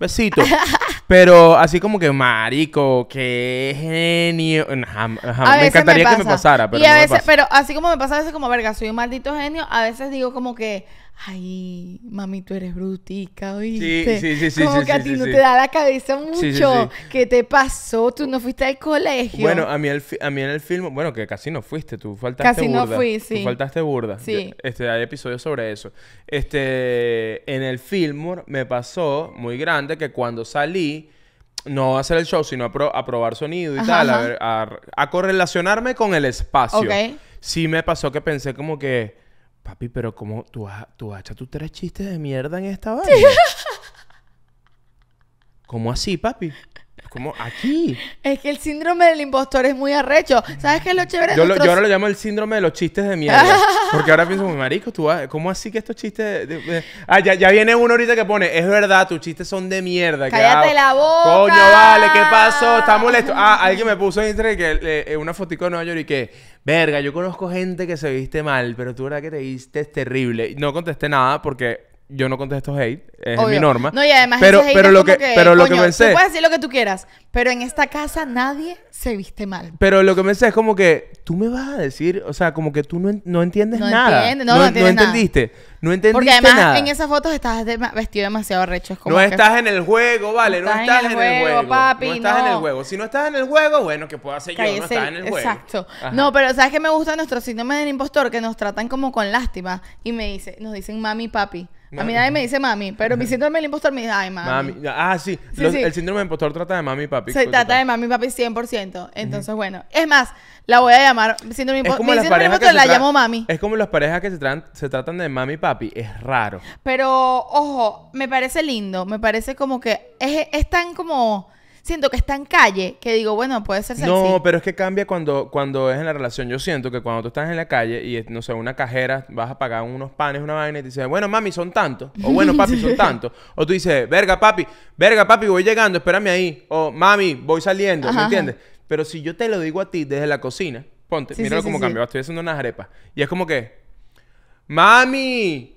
Besito. Pero así como que, marico, qué genio. A Me encantaría que me pasara, pero. Y a veces, pero así como me pasa a veces como, verga, soy un maldito genio, a veces digo como que ay, mami, tú eres brutica, ¿oíste? Sí, sí, sí, Como que a ti no te da la cabeza mucho. ¿Qué te pasó? Tú no fuiste al colegio. Bueno, a mí, mí en el film, bueno, que casi no fuiste, tú faltaste burda. Casi no fui, sí. Tú faltaste burda. Sí. Este, hay episodios sobre eso. Este, en el film me pasó muy grande que cuando salí, no a hacer el show, sino a, probar sonido y tal, A, correlacionarme con el espacio. Ok. Sí me pasó que pensé como que Papi, pero cómo? tú has, tú tus tres chistes de mierda en esta vaina. ¿Cómo así, papi? ¿Cómo? Aquí. Es que el síndrome del impostor es muy arrecho. ¿Sabes qué es lo chévere? Yo, yo ahora lo llamo el síndrome de los chistes de mierda. porque ahora pienso, marico, ¿tú, ¿cómo así que estos chistes... De, Ah, ya, ya, viene uno ahorita que pone, es verdad, tus chistes son de mierda. Cállate la boca. Coño, vale, ¿qué pasó? Está molesto. Ah, alguien me puso en Instagram eh, una fotico de Nueva York y que, verga, yo conozco gente que se viste mal, pero tú verdad que te viste terrible. No contesté nada porque yo no contesto hate, es mi norma. No, y además pero, pero es lo que, pero lo que pensé, puedes decir lo que tú quieras, pero en esta casa nadie se viste mal. Pero lo que me pensé es como que tú me vas a decir, o sea, como que tú no, no entiendes nada. no, no, no, entiendes no entendiste. Nada. No entendiste Porque además en esas fotos estás vestido demasiado recho. como no estás en el juego, vale. No estás, en el, juego, papi. No estás en el juego. Si no estás en el juego, bueno, que puedo hacer yo? No estás en el juego. Exacto. No, pero ¿sabes que me gusta nuestro síndrome del impostor? Que nos tratan como con lástima. Y me dice, nos dicen mami, papi. A mí nadie me dice mami, pero mi síndrome del impostor me dice, mami. Ah, sí. El síndrome del impostor trata de mami y papi. Se trata de mami, y papi, 100%. Entonces, bueno. Es más, la voy a llamar. Síndrome del mi síndrome del impostor la llamo mami. Es como las parejas que se, tratan de mami y papi. Es raro. Pero, ojo, me parece lindo. Me parece como que es, es tan como siento que está en calle, que digo, bueno, puede ser No, pero es que cambia cuando, cuando es en la relación. Yo siento que cuando tú estás en la calle y, no sé, una cajera, vas a pagar unos panes, una vaina y te dice, bueno, mami, son tantos. O bueno, papi, son tantos. O tú dices, verga, papi, verga, papi, voy llegando, espérame ahí. O mami, voy saliendo, ¿me entiendes? Pero si yo te lo digo a ti desde la cocina, ponte, mira cómo cambió, estoy haciendo unas arepas. Y es como que, mami,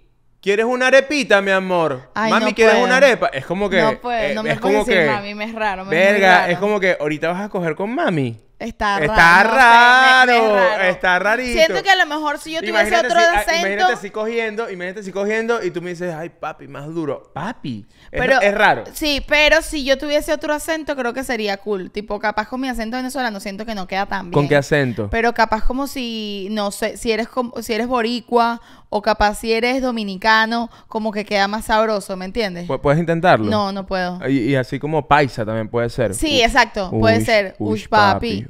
¿Quieres una arepita, mi amor? Ay, mami, ¿quieres una arepa? Es como que. No puedo, eh, no me es como que, mami, me es raro. verga, es, como que ahorita vas a coger con mami. Está, raro. Está raro, Está rarito. Siento que a lo mejor si yo tuviese otro ah, acento. Imagínate si cogiendo, imagínate si cogiendo y tú me dices, ay, papi, más duro. Papi. Es, es raro. Sí, pero si yo tuviese otro acento, creo que sería cool. Tipo, capaz con mi acento venezolano siento que no queda tan bien. ¿Con qué acento? Pero capaz como si, no sé, si eres, como, si eres boricua o capaz si eres dominicano, como que queda más sabroso, ¿me entiendes? ¿Puedes intentarlo? No, no puedo. Y, así como paisa también puede ser. Sí, exacto, puede ser. Ush, papi.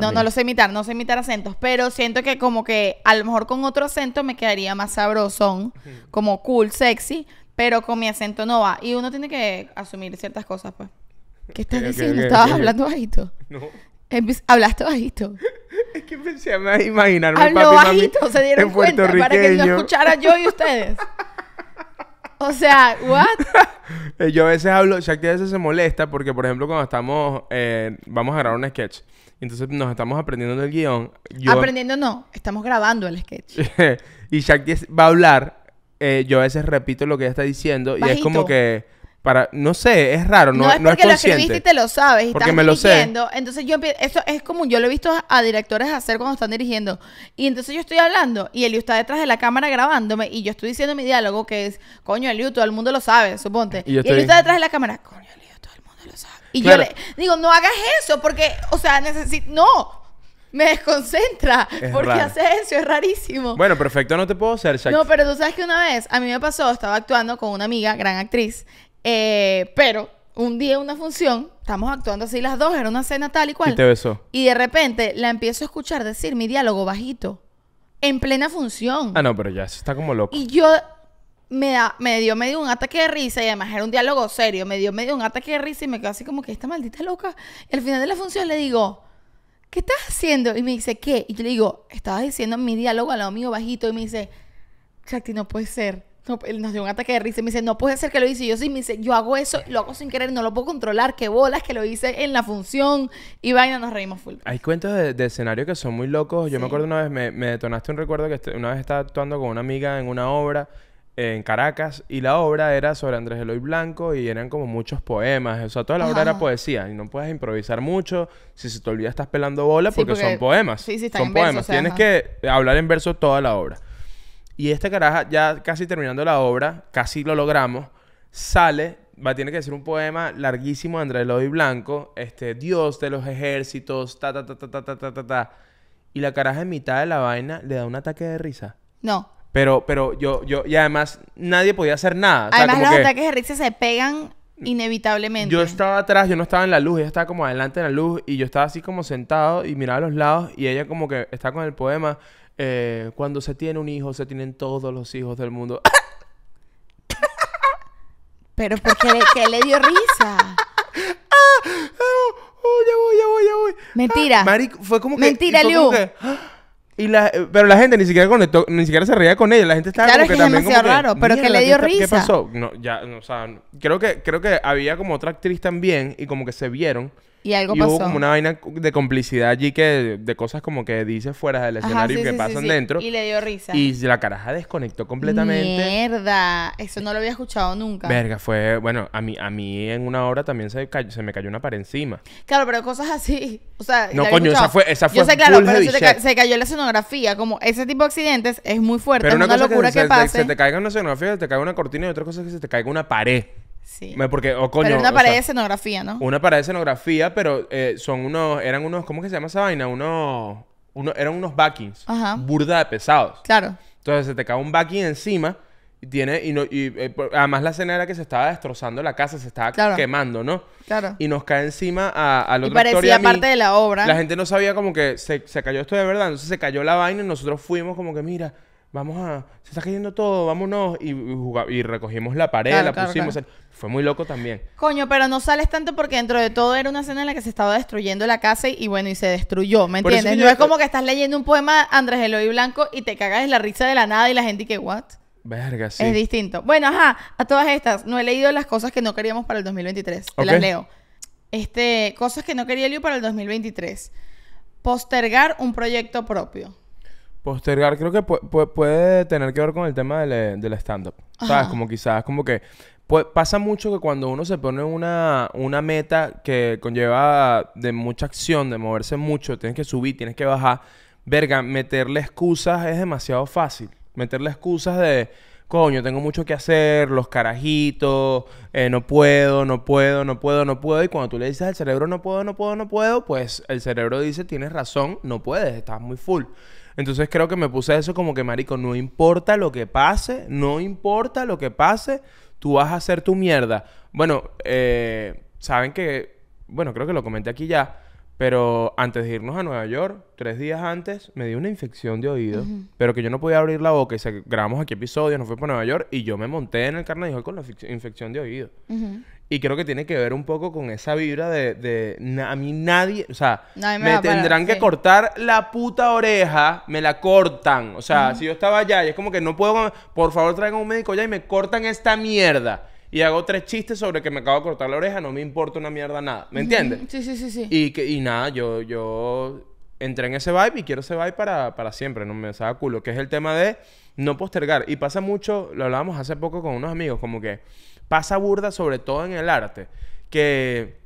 No, no lo sé imitar, no sé imitar acentos, pero siento que como que a lo mejor con otro acento me quedaría más sabrosón, como cool, sexy, pero con mi acento no va. Y uno tiene que asumir ciertas cosas, pues. ¿Qué estás diciendo? ¿Estabas hablando bajito? No. Em, Hablaste bajito. Es que pensé a imaginarme papi, bajito, se dieron cuenta para que lo escuchara yo y ustedes. O sea, ¿what? Eh, yo a veces hablo, Shakti a veces se molesta porque, por ejemplo, cuando estamos, eh, vamos a grabar un sketch, entonces nos estamos aprendiendo del guión. Aprendiendo no, estamos grabando el sketch. y Shakti va a hablar, eh, yo a veces repito lo que ella está diciendo y es como que para no sé es raro no, no es consciente no escribiste y te lo sabes y porque me lo sé entonces yo eso es como yo lo he visto a directores hacer cuando están dirigiendo y entonces yo estoy hablando y elio está detrás de la cámara grabándome y yo estoy diciendo mi diálogo que es coño elio todo el mundo lo sabe suponte y, yo está detrás de la cámara coño Eliu todo el mundo lo sabe y yo le digo no hagas eso porque o sea necesito no me desconcentra porque raro. hace eso, es rarísimo. Bueno, perfecto, no te puedo hacer, No, pero tú sabes que una vez a mí me pasó, estaba actuando con una amiga, gran actriz, eh, pero un día en una función, estamos actuando así las dos, era una cena tal y cual. Y Y de repente la empiezo a escuchar decir mi diálogo bajito, en plena función. Ah, no, pero ya, está como loco. Y yo me, da, me dio medio un ataque de risa y además era un diálogo serio, me dio medio un ataque de risa y me quedo así como que esta maldita loca. Y al final de la función le digo, ¿qué estás haciendo? Y me dice, ¿qué? Y yo le digo, estabas diciendo mi diálogo al lado mío bajito y me dice, Chacti, no puede ser no, él nos dio un ataque de risa y me dice, no puede ser que lo hice. Y yo sí, me dice, yo hago eso, lo hago sin querer, no lo puedo controlar, qué bolas, que lo hice en la función. Y vaina, nos reímos full. Hay cuentos de, de escenario que son muy locos. Yo me acuerdo una vez, me, detonaste un recuerdo que este, una vez estaba actuando con una amiga en una obra en Caracas y la obra era sobre Andrés Eloy Blanco y eran como muchos poemas. O sea, toda la obra era poesía y no puedes improvisar mucho. Si se te olvida, estás pelando bolas porque, son poemas. Sí, sí, son poemas. Tienes que hablar en verso toda la obra. Y esta caraja, ya casi terminando la obra, casi lo logramos, sale, va tiene que decir un poema larguísimo de Andrés Lodi Blanco, este, Dios de los ejércitos, ta, ta, ta, ta, ta, ta, ta, ta, Y la caraja en mitad de la vaina le da un ataque de risa. No. Pero, pero yo, yo, y además nadie podía hacer nada. además, los ataques de risa se pegan inevitablemente. Yo estaba atrás, yo no estaba en la luz, ella estaba como adelante en la luz y yo estaba así como sentado y miraba a los lados y ella como que está con el poema eh, cuando se tiene un hijo, se tienen todos los hijos del mundo. Pero porque le, que le dio risa. ah, ah oh, ya voy, ya voy, ya voy. Mentira. Ah, fue como que. Mentira, Liu. Ah, y la, eh, pero la gente ni siquiera conectó, ni siquiera se reía con ella. La gente estaba claro como que, que es demasiado raro, pero que le dio risa. ¿Qué pasó? No, ya, o sea, creo que, creo que había como otra actriz también y como que se vieron. Y algo Hubo como una vaina de complicidad allí que de cosas como que dice fuera del escenario y que pasan dentro. Y le dio risa. Y la caraja desconectó completamente. Mierda, eso no lo había escuchado nunca. Verga, fue, bueno, a mí a mí en una hora también se, cayó, se me cayó una pared encima. Claro, pero cosas así, o sea, No, coño, esa fue esa fue Yo sé claro, pero se, cayó la escenografía, como ese tipo de accidentes es muy fuerte, pero una, cosa locura que, Se, se te caiga una escenografía, se te caiga una cortina y otra cosa es que se te caiga una pared. Sí. Porque, oh, una pared de escenografía, ¿no? Una pared de escenografía, pero eh, son unos... Eran unos... ¿Cómo que se llama esa vaina? Unos... Uno, eran unos backings. Ajá. Burda de pesados. Claro. Entonces se te cae un backing encima... Y tiene, y, eh, además la escena era que se estaba destrozando la casa, se estaba quemando, ¿no? Claro. Y nos cae encima a, a la y parecía parte de la obra. La gente no sabía como que se, se, cayó esto de verdad, entonces se cayó la vaina y nosotros fuimos como que, mira, vamos a, se está cayendo todo, vámonos. Y, recogimos la pared, la pusimos. Fue muy loco también. Coño, pero no sales tanto porque dentro de todo era una escena en la que se estaba destruyendo la casa y, bueno, y se destruyó, ¿me entiendes? No es como que estás leyendo un poema Andrés Eloy Blanco y te cagas en la risa de la nada y la gente que, ¿what? Verga, sí. Es distinto. Bueno, ajá, a todas estas, no he leído las cosas que no queríamos para el 2023. Te Las leo. Este, cosas que no quería yo para el 2023. Postergar un proyecto propio. Postergar creo que puede, puede tener que ver con el tema del, eh, del stand-up. ¿Sabes? Como quizás, como que... pasa mucho que cuando uno se pone una, una meta que conlleva de mucha acción, de moverse mucho, tienes que subir, tienes que bajar. Verga, meterle excusas es demasiado fácil. Meterle excusas de coño, tengo mucho que hacer, los carajitos, eh, no puedo, no puedo, no puedo, no puedo. Y cuando tú le dices al cerebro, no puedo, no puedo, no puedo, pues el cerebro dice, tienes razón, no puedes, estás muy full. Entonces creo que me puse eso como que, marico, no importa lo que pase, no importa lo que pase, tú vas a hacer tu mierda. Bueno, eh, saben que, bueno, creo que lo comenté aquí ya pero antes de irnos a Nueva York, tres días antes, me dio una infección de oído. Pero que yo no podía abrir la boca. Y se, grabamos aquí episodios, nos fue para Nueva York. Y yo me monté en el carnaval con la infección de oído. Y creo que tiene que ver un poco con esa vibra de... a mí nadie... O sea, me, tendrán que cortar la puta oreja. Me la cortan. O sea, si yo estaba allá y es como que no puedo... Por favor, traigan un médico allá y me cortan esta mierda y hago tres chistes sobre que me acabo de cortar la oreja, no me importa una mierda nada. ¿Me entiendes? Sí, sí, sí, sí. Y, que, nada, yo, yo entré en ese vibe y quiero ese vibe para, para siempre, no me saca culo, que es el tema de no postergar. Y pasa mucho, lo hablábamos hace poco con unos amigos, como que pasa burda sobre todo en el arte, que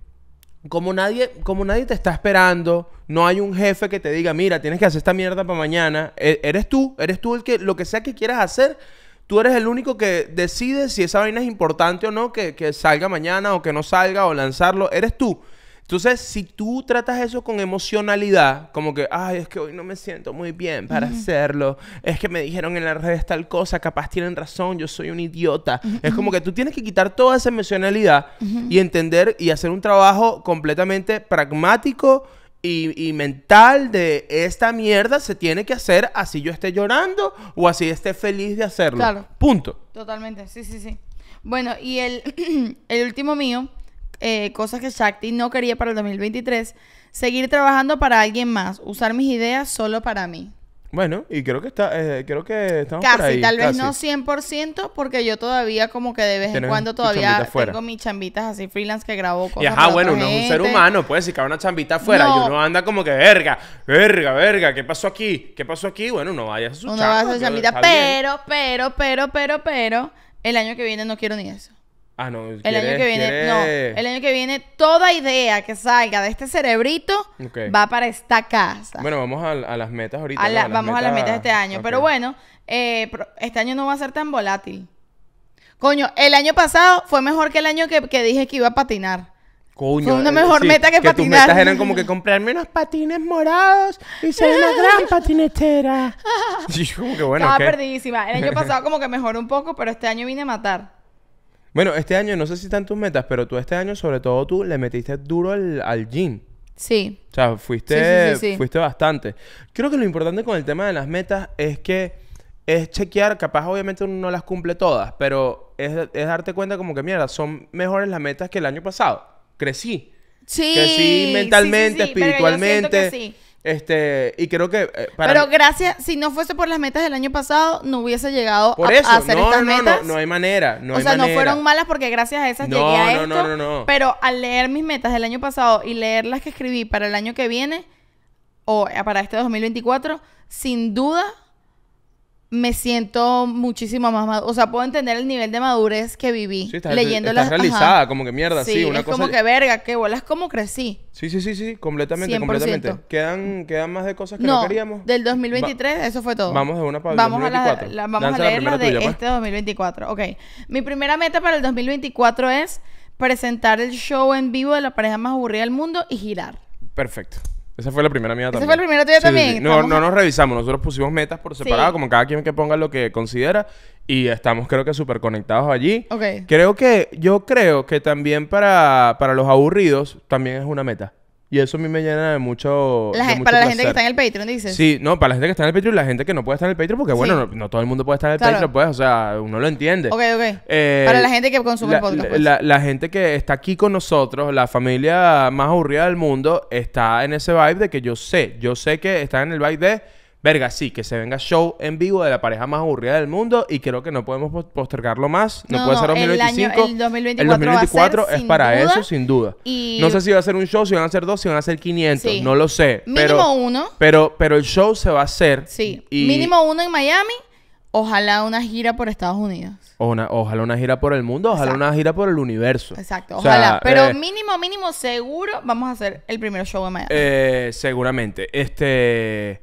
como nadie, como nadie te está esperando, no hay un jefe que te diga, mira, tienes que hacer esta mierda para mañana, e, eres tú, eres tú el que, lo que sea que quieras hacer, tú eres el único que decide si esa vaina es importante o no, que, salga mañana o que no salga o lanzarlo, eres tú. Entonces, si tú tratas eso con emocionalidad, como que, ay, es que hoy no me siento muy bien para hacerlo, es que me dijeron en las redes tal cosa, capaz tienen razón, yo soy un idiota. Es como que tú tienes que quitar toda esa emocionalidad y entender y hacer un trabajo completamente pragmático y, mental de esta mierda se tiene que hacer así yo esté llorando o así esté feliz de hacerlo. Claro. Punto. Totalmente, sí, sí, sí. Bueno, y el, el último mío, eh, cosas que Shakti no quería para el 2023, seguir trabajando para alguien más, usar mis ideas solo para mí. Bueno, y creo que está, eh, creo que estamos Casi, tal vez no 100%, porque yo todavía como que de vez en cuando todavía tengo mis chambitas así freelance que grabo cosas Y ajá, bueno, uno es un ser humano, puede si cae una chambita afuera y uno anda como que, verga, verga, verga, ¿qué pasó aquí? ¿Qué pasó aquí? Bueno, no vaya a su a su chambita, pero, pero, pero, pero, pero, el año que viene no quiero ni eso. Ah, no. El año que viene, no. El año que viene, toda idea que salga de este cerebrito va para esta casa. Bueno, vamos a, las metas ahorita. vamos a las metas de este año. Pero bueno, eh, este año no va a ser tan volátil. Coño, el año pasado fue mejor que el año que, dije que iba a patinar. Coño, fue una eh, mejor meta que, que patinar. Tus metas eran como que comprarme unos patines morados y ser una gran patinetera. como que bueno. Estaba perdidísima. El año pasado como que mejoró un poco, pero este año vine a matar. Bueno, este año, no sé si están tus metas, pero tú este año, sobre todo tú, le metiste duro al, al Sí. O sea, fuiste, fuiste bastante. Creo que lo importante con el tema de las metas es que es chequear, capaz obviamente uno no las cumple todas, pero es, darte cuenta como que, mira, son mejores las metas que el año pasado. Crecí. Sí. Crecí mentalmente, espiritualmente. Pero sí. Este, y creo que. Eh, pero gracias, si no fuese por las metas del año pasado, no hubiese llegado a, hacer estas metas. No, no, no hay manera. No o sea, no fueron malas porque gracias a esas llegué a esto. Pero al leer mis metas del año pasado y leer las que escribí para el año que viene, o eh, para este 2024, sin duda me siento muchísimo más madura. O sea, puedo entender el nivel de madurez que viví sí, leyendo las... realizada, como que mierda, sí, una como que verga, qué bolas como crecí. Sí, sí, sí, sí, completamente, completamente. Quedan, quedan más de cosas que no, queríamos. del 2023, eso fue todo. Vamos de una para vamos A la, vamos a leer las de pues. este 2024. Ok. Mi primera meta para el 2024 es presentar el show en vivo de la pareja más aburrida del mundo y girar. Perfecto. Esa fue la primera mía también. Esa fue la primera tuya también. No, no nos revisamos. Nosotros pusimos metas por separado, como cada quien que ponga lo que considera. Y estamos, creo que, súper conectados allí. Creo que, yo creo que también para, para los aburridos, también es una meta. Y eso a mí me llena de mucho. para la gente que está en el Patreon, dices. Sí, no, para la gente que está en el Patreon y la gente que no puede estar en el Patreon, porque bueno, no, todo el mundo puede estar en el Patreon, pues, o sea, uno lo entiende. Ok, ok. Eh, para la gente que consume el podcast. Pues. La, la, gente que está aquí con nosotros, la familia más aburrida del mundo, está en ese vibe de que yo sé, yo sé que está en el vibe de verga, sí, que se venga show en vivo de la pareja más aburrida del mundo y creo que no podemos postergarlo más. No, puede ser 2025. El, año, el 2024, el 2024 es para eso, sin duda. No sé si va a ser un show, si van a ser dos, si van a ser 500, no lo sé. Mínimo pero, uno. Pero, el show se va a hacer. Sí, mínimo uno en Miami. Ojalá una gira por Estados Unidos. una, ojalá una gira por el mundo, ojalá una gira por el universo. Exacto, ojalá. pero eh, mínimo, mínimo, seguro vamos a hacer el primer show en Miami. Eh, seguramente. Este.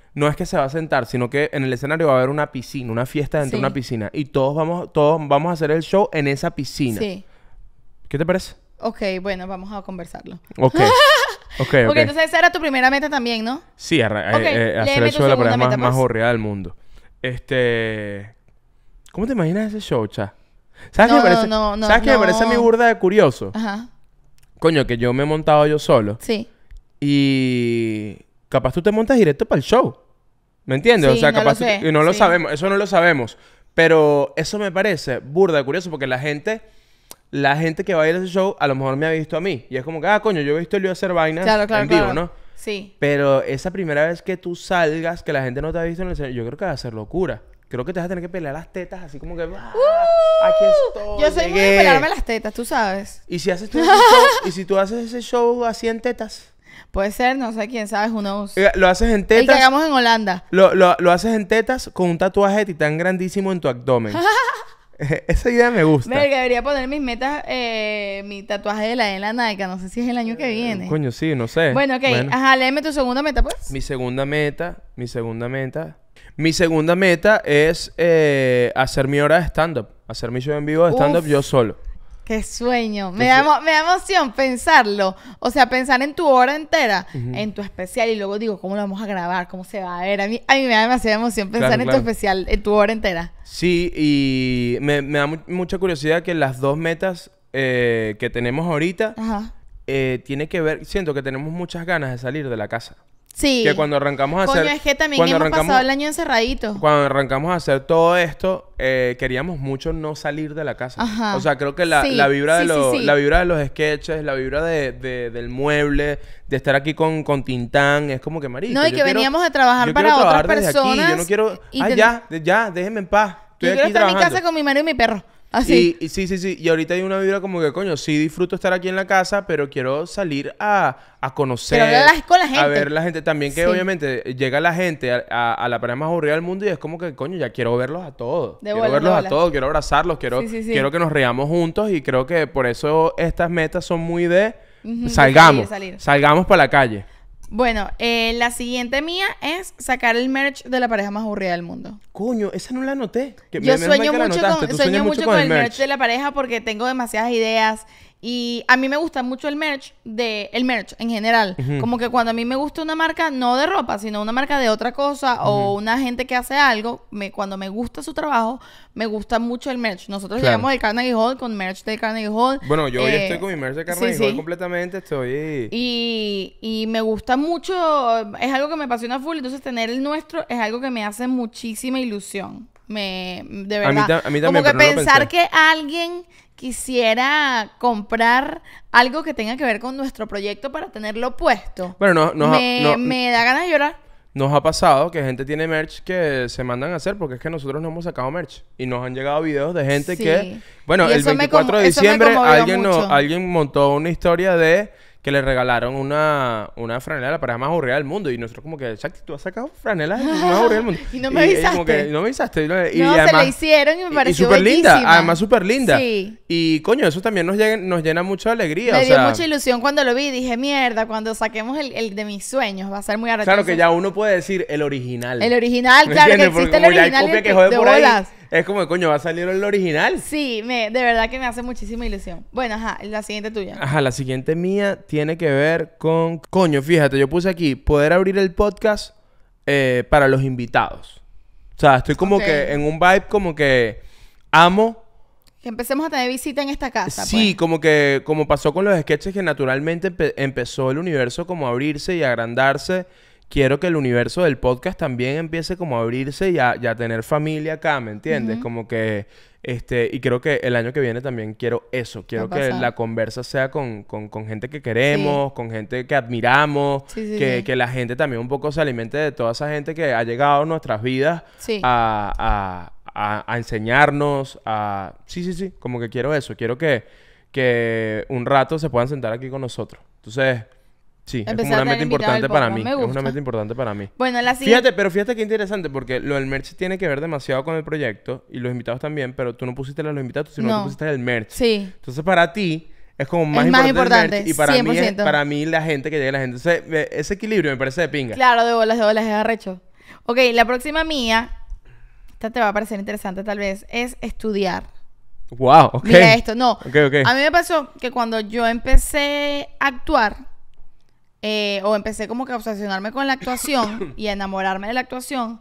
no es que se va a sentar, sino que en el escenario va a haber una piscina, una fiesta dentro de una piscina. Y todos vamos, todos vamos a hacer el show en esa piscina. Sí. ¿Qué te parece? Ok, bueno, vamos a conversarlo. Ok. Okay, okay. entonces esa era tu primera meta también, ¿no? Sí, eh, eh, hacer el show de la pareja más, pues. real del mundo. Este... ¿Cómo te imaginas ese show, cha? ¿Sabes no, qué me parece? No, no, ¿Sabes qué me parece a mi burda de curioso? Ajá. Coño, que yo me he montado yo solo. Sí. Y... Capaz tú te montas directo para el show. ¿Me entiendes? o sea, no capaz lo no lo sabemos, eso no lo sabemos. Pero eso me parece burda, curioso, porque la gente, la gente que va a ir a ese show, a lo mejor me ha visto a mí. Y es como que, ah, coño, yo he visto a Lio hacer vainas en vivo, ¿no? Sí. Pero esa primera vez que tú salgas, que la gente no te ha visto en el escenario, yo creo que va a ser locura. Creo que te vas a tener que pelear las tetas, así como que. Ah, uh, aquí estoy. Yo soy muy de pelarme las tetas, tú sabes. Y si haces tú y si tú haces ese show así en tetas. Puede ser, no sé quién sabe, uno eh, Lo haces en tetas. Y que en Holanda. Lo, haces en tetas con un tatuaje de titán grandísimo en tu abdomen. Esa idea me gusta. Verga, debería poner mis metas, eh, mi tatuaje de la de la Nike. No sé si es el año que eh, viene. Coño, sí, no sé. Bueno, ok. Ajá, léeme tu segunda meta, pues. Mi segunda meta, mi segunda meta. Mi segunda meta es eh, hacer mi hora de stand-up. Hacer mi show en vivo de stand-up yo solo. Qué sueño. Me, da, me emoción pensarlo. O sea, pensar en tu hora entera, en tu especial, y luego digo, ¿cómo lo vamos a grabar? ¿Cómo se va a ver? A mí, a mí me da demasiada emoción pensar en tu especial, en tu hora entera. Sí, y me, da mucha curiosidad que las dos metas eh, que tenemos ahorita eh, tiene que ver, siento que tenemos muchas ganas de salir de la casa. Sí. Que cuando arrancamos a hacer. Coño, es que también hemos pasado el año encerradito. Cuando arrancamos a hacer todo esto, eh, queríamos mucho no salir de la casa. Ajá. O sea, creo que la, vibra de los, la vibra de los sketches, la vibra de, del mueble, de estar aquí con, con Tintán, es como que marido. No, y que veníamos de trabajar para otras personas. Aquí. Yo no quiero. Ah, ya, ya, déjenme en paz. yo quiero estar en mi casa con mi marido y mi perro. Ah, sí, sí, sí. Y ahorita hay una vibra como que, coño, sí disfruto estar aquí en la casa, pero quiero salir a, a conocer. la gente. A ver la gente. También que obviamente llega la gente a, la pareja más aburrida del mundo y es como que, coño, ya quiero verlos a todos. quiero verlos a todos, quiero abrazarlos, quiero, quiero que nos reamos juntos y creo que por eso estas metas son muy de salgamos. Salgamos para la calle. Bueno, eh, la siguiente mía es sacar el merch de la pareja más aburrida del mundo. Coño, esa no la anoté. Yo sueño mucho con el merch. de la pareja porque tengo demasiadas ideas. Y a mí me gusta mucho el merch de el merch en general. Como que cuando a mí me gusta una marca no de ropa, sino una marca de otra cosa o una gente que hace algo, me, cuando me gusta su trabajo, me gusta mucho el merch. Nosotros llevamos el Carnegie Hall con merch de Carnegie Hall. Bueno, yo hoy eh, estoy con mi merch de Carnegie Hall completamente, estoy y, y me gusta mucho, es algo que me apasiona full, entonces tener el nuestro es algo que me hace muchísima ilusión. Me, de verdad. A mí, como que pensar que alguien quisiera comprar algo que tenga que ver con nuestro proyecto para tenerlo puesto. Bueno, no, me, da ganas de llorar. Nos ha pasado que gente tiene merch que se mandan a hacer porque es que nosotros no hemos sacado merch y nos han llegado videos de gente que, bueno, el 24 de diciembre alguien, alguien montó una historia de que le regalaron una, una franela para la pareja más aburrida del mundo. Y nosotros como que, Shakti, tú has sacado franela de más aburrida del mundo. y no me visaste. Y no me además, se la hicieron y me pareció Y súper linda, además súper linda. Sí. Y coño, eso también nos, llena, nos llena alegría. Me dio mucha ilusión cuando lo vi. Dije, mierda, cuando saquemos el, el de mis sueños va a ser muy arrepentido. Claro que ya uno puede decir el original. El original, claro, que existe el original. Como copia que jode por ahí. Es como, coño, va a salir el original. Sí, de verdad que me hace muchísima ilusión. Bueno, ajá, la siguiente tuya. Ajá, la siguiente mía tiene que ver con... Coño, fíjate, yo puse aquí poder abrir el podcast eh, para los invitados. O sea, estoy como que en un vibe como que amo... Que empecemos a tener visita en esta casa. Sí, pues. como que como pasó con los sketches que naturalmente empezó el universo como a abrirse y agrandarse quiero que el universo del podcast también empiece como a abrirse y a, tener familia acá, ¿me entiendes? Como que, este, y creo que el año que viene también quiero eso, quiero que la conversa sea con, gente que queremos, con gente que admiramos, que, que, la gente también un poco se alimente de toda esa gente que ha llegado a nuestras vidas a, a, a, enseñarnos, a... Sí, sí, sí, como que quiero eso, quiero que, que un rato se puedan sentar aquí con nosotros. Entonces, Sí, es como una meta importante para mí. Es una meta importante para mí. Bueno, la siguiente... Fíjate, pero fíjate qué interesante, porque lo del merch tiene que ver demasiado con el proyecto y los invitados también, pero tú no pusiste los invitados, sino no. tú pusiste el merch. Sí. Entonces, para ti es como más, importante, y para mí para mí la gente que llega la gente. ese equilibrio me parece de pinga. Claro, de bolas, de bolas, es arrecho. Ok, la próxima mía, esta te va a parecer interesante tal vez, es estudiar. Wow, ok. Mira esto, no. A mí me pasó que cuando yo empecé a actuar, eh, o empecé como que a obsesionarme con la actuación y a enamorarme de la actuación,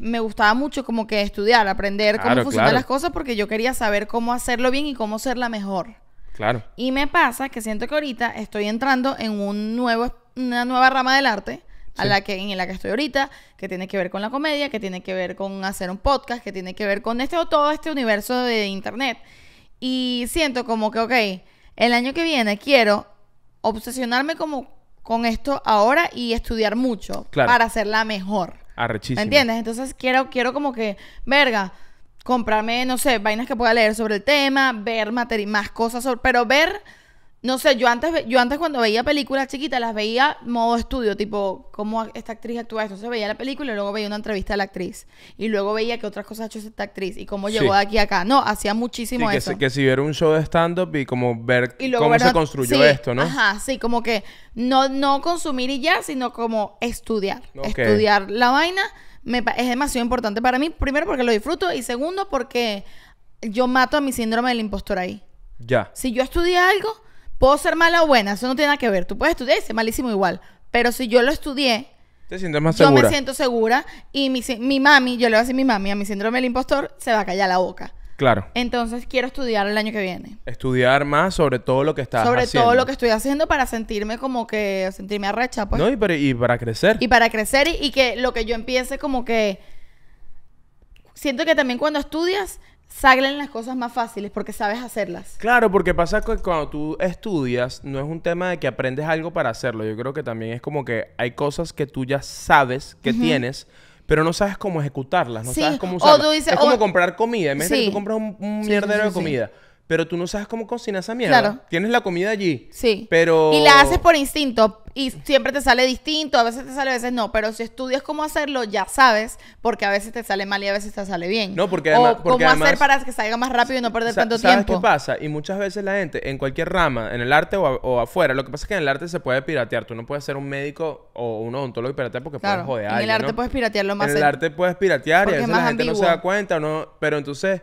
me gustaba mucho como que estudiar, aprender cómo funcionan las cosas porque yo quería saber cómo hacerlo bien y cómo ser la mejor. Claro. Y me pasa que siento que ahorita estoy entrando en un nuevo, una nueva rama del arte. a la que, en la que estoy ahorita, que tiene que ver con la comedia, que tiene que ver con hacer un podcast, que tiene que ver con este, todo este universo de internet. Y siento como que, ok, el año que viene quiero obsesionarme como con esto ahora y estudiar mucho para hacerla mejor. Arrechísimo. ¿Me entiendes? Entonces quiero, quiero como que, verga, comprarme, no sé, vainas que pueda leer sobre el tema, ver más cosas sobre, pero ver no sé, yo antes, yo antes cuando veía películas chiquitas las veía modo estudio, tipo cómo esta actriz actúa. se veía la película y luego veía una entrevista a la actriz. Y luego veía que otras cosas ha hecho esta actriz y cómo llegó de aquí a acá. No, hacía muchísimo que eso. que si viera un show de stand-up y como ver cómo se construyó esto, ¿no? Ajá, sí, como que no, no consumir y ya, sino como estudiar. Estudiar la vaina me, es demasiado importante para mí. Primero porque lo disfruto y segundo porque yo mato a mi síndrome del impostor ahí. Ya. Si yo estudié algo Puedo ser mala o buena, eso no tiene nada que ver. Tú puedes estudiar y malísimo igual. Pero si yo lo estudié, te Yo me siento segura y mi, mi mami, yo le voy a decir mi mami, a mi síndrome del impostor se va a callar la boca. Claro. Entonces quiero estudiar el año que viene. Estudiar más sobre todo lo que está. haciendo. Sobre todo lo que estoy haciendo para sentirme como que, sentirme arrecha, pues. No, y para, crecer. Y para crecer y, y, que lo que yo empiece como que... Siento que también cuando estudias, salen las cosas más fáciles porque sabes hacerlas. Claro, porque pasa que cuando tú estudias, no es un tema de que aprendes algo para hacerlo. Yo creo que también es como que hay cosas que tú ya sabes que tienes, pero no sabes cómo ejecutarlas, no sabes cómo usarlas. es como comprar comida. En que tú compras un, mierdero de comida pero tú no sabes cómo cocinar esa mierda. Claro. Tienes la comida allí. Sí. Pero... Y la haces por instinto. Y siempre te sale distinto. A veces te sale, a veces no. Pero si estudias cómo hacerlo, ya sabes. Porque a veces te sale mal y a veces te sale bien. No, porque además... O cómo hacer para que salga más rápido y no perder tanto tiempo. ¿Sabes qué pasa? Y muchas veces la gente, en cualquier rama, en el arte o, afuera, lo que pasa es que en el arte se puede piratear. Tú no puedes ser un médico o un odontólogo y piratear porque claro. puedes joder a En el arte puedes piratear lo más... En el arte puedes piratear y a veces la gente no se da cuenta. no Pero entonces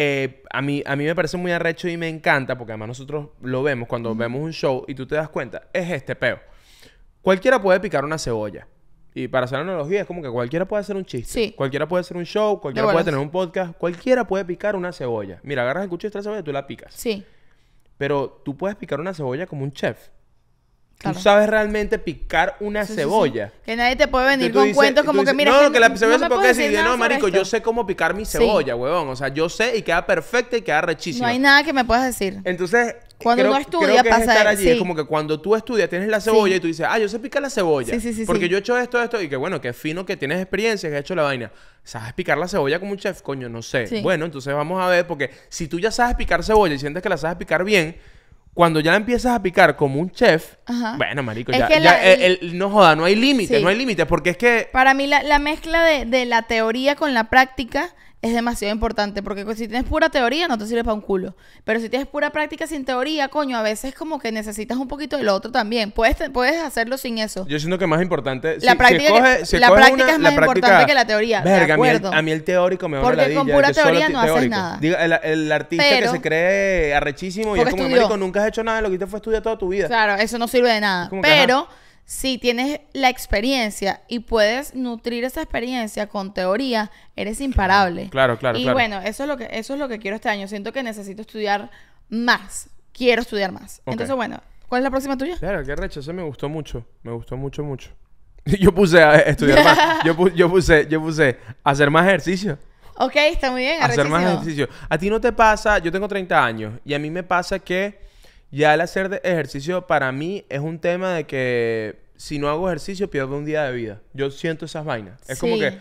eh, a, mí, a mí me parece muy arrecho y me encanta, porque además nosotros lo vemos cuando vemos un show y tú te das cuenta, es este peo. Cualquiera puede picar una cebolla. Y para hacer analogía, es como que cualquiera puede hacer un chiste. Cualquiera puede hacer un show, cualquiera puede tener un podcast, cualquiera puede picar una cebolla. Mira, agarras el cuchillo de esta cebolla y tú la picas. Sí. Pero tú puedes picar una cebolla como un chef. Tú sabes realmente picar una cebolla. Que nadie te puede venir con cuentos como que mira. No, que, la cebolla se puede decir, no, marico, yo sé cómo picar mi cebolla, huevón. O sea, yo sé y queda perfecta y queda rechísima. No hay nada que me puedas decir. Entonces, cuando creo, uno estudia, pasa es como que cuando tú estudias, tienes la cebolla y tú dices, ah, yo sé picar la cebolla. Sí, sí, sí. Porque yo he hecho esto, esto, y que bueno, que fino que tienes experiencia, que has hecho la vaina. ¿Sabes picar la cebolla como un chef? Coño, no sé. Bueno, entonces vamos a ver, porque si tú ya sabes picar cebolla y sientes que la sabes picar bien cuando ya la empiezas a picar como un chef, bueno, marico, ya, no joda, no hay límites, no hay límites, porque es que... Para mí la, la mezcla de, de, la teoría con la práctica es demasiado importante porque si tienes pura teoría no te sirve para un culo. Pero si tienes pura práctica sin teoría, coño, a veces como que necesitas un poquito lo otro también. Puedes, puedes hacerlo sin eso. Yo siento que más importante... La práctica, la práctica es más importante que la teoría. de A, mí el, teórico me va a Porque con pura teoría no haces nada. el, artista que se cree arrechísimo y es como, médico, nunca has hecho nada, lo que te fue estudiar toda tu vida. Claro, eso no sirve de nada. Pero si tienes la experiencia y puedes nutrir esa experiencia con teoría, eres imparable. Claro, claro, claro. Y bueno, eso es lo que eso es lo que quiero este año. Siento que necesito estudiar más. Quiero estudiar más. Entonces, bueno, ¿cuál es la próxima tuya? Claro, que rechazo me gustó mucho. Me gustó mucho mucho. Yo puse a estudiar más. Yo, yo puse yo puse hacer más ejercicio. Ok, está muy bien. Hacer más ejercicio. A ti no te pasa, yo tengo 30 años y a mí me pasa que ya el hacer ejercicio para mí es un tema de que si no hago ejercicio pierdo un día de vida. Yo siento esas vainas. Es como que,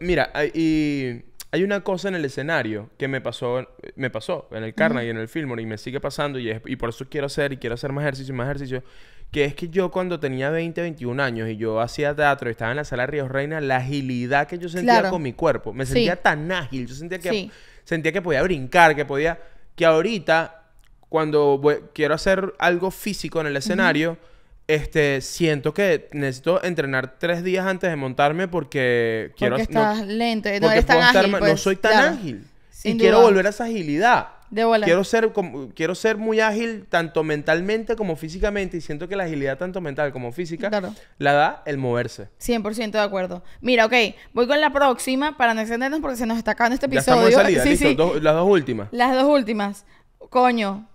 mira, hay, y hay una cosa en el escenario que me pasó, me pasó en el Carnage y en el film... y me sigue pasando y, y por eso quiero hacer y quiero hacer más ejercicio y más ejercicio, que es que yo cuando tenía 20, 21 años y yo hacía teatro y estaba en la sala de Ríos Reina, la agilidad que yo sentía con mi cuerpo, me sentía tan ágil, yo sentía que, sentía que podía brincar, que podía, que ahorita cuando quiero hacer algo físico en el escenario, este, siento que necesito entrenar tres días antes de montarme porque quiero... Porque estás lento, no ágil, no pues, soy tan ágil. y quiero volver a esa agilidad. De Quiero ser, quiero ser muy ágil tanto mentalmente como físicamente y siento que la agilidad tanto mental como física la da el moverse. 100% de acuerdo. Mira, ok, voy con la próxima para no extendernos porque se nos está acabando este episodio. Ya estamos en salida, Listo, las dos últimas. Las dos últimas. Coño,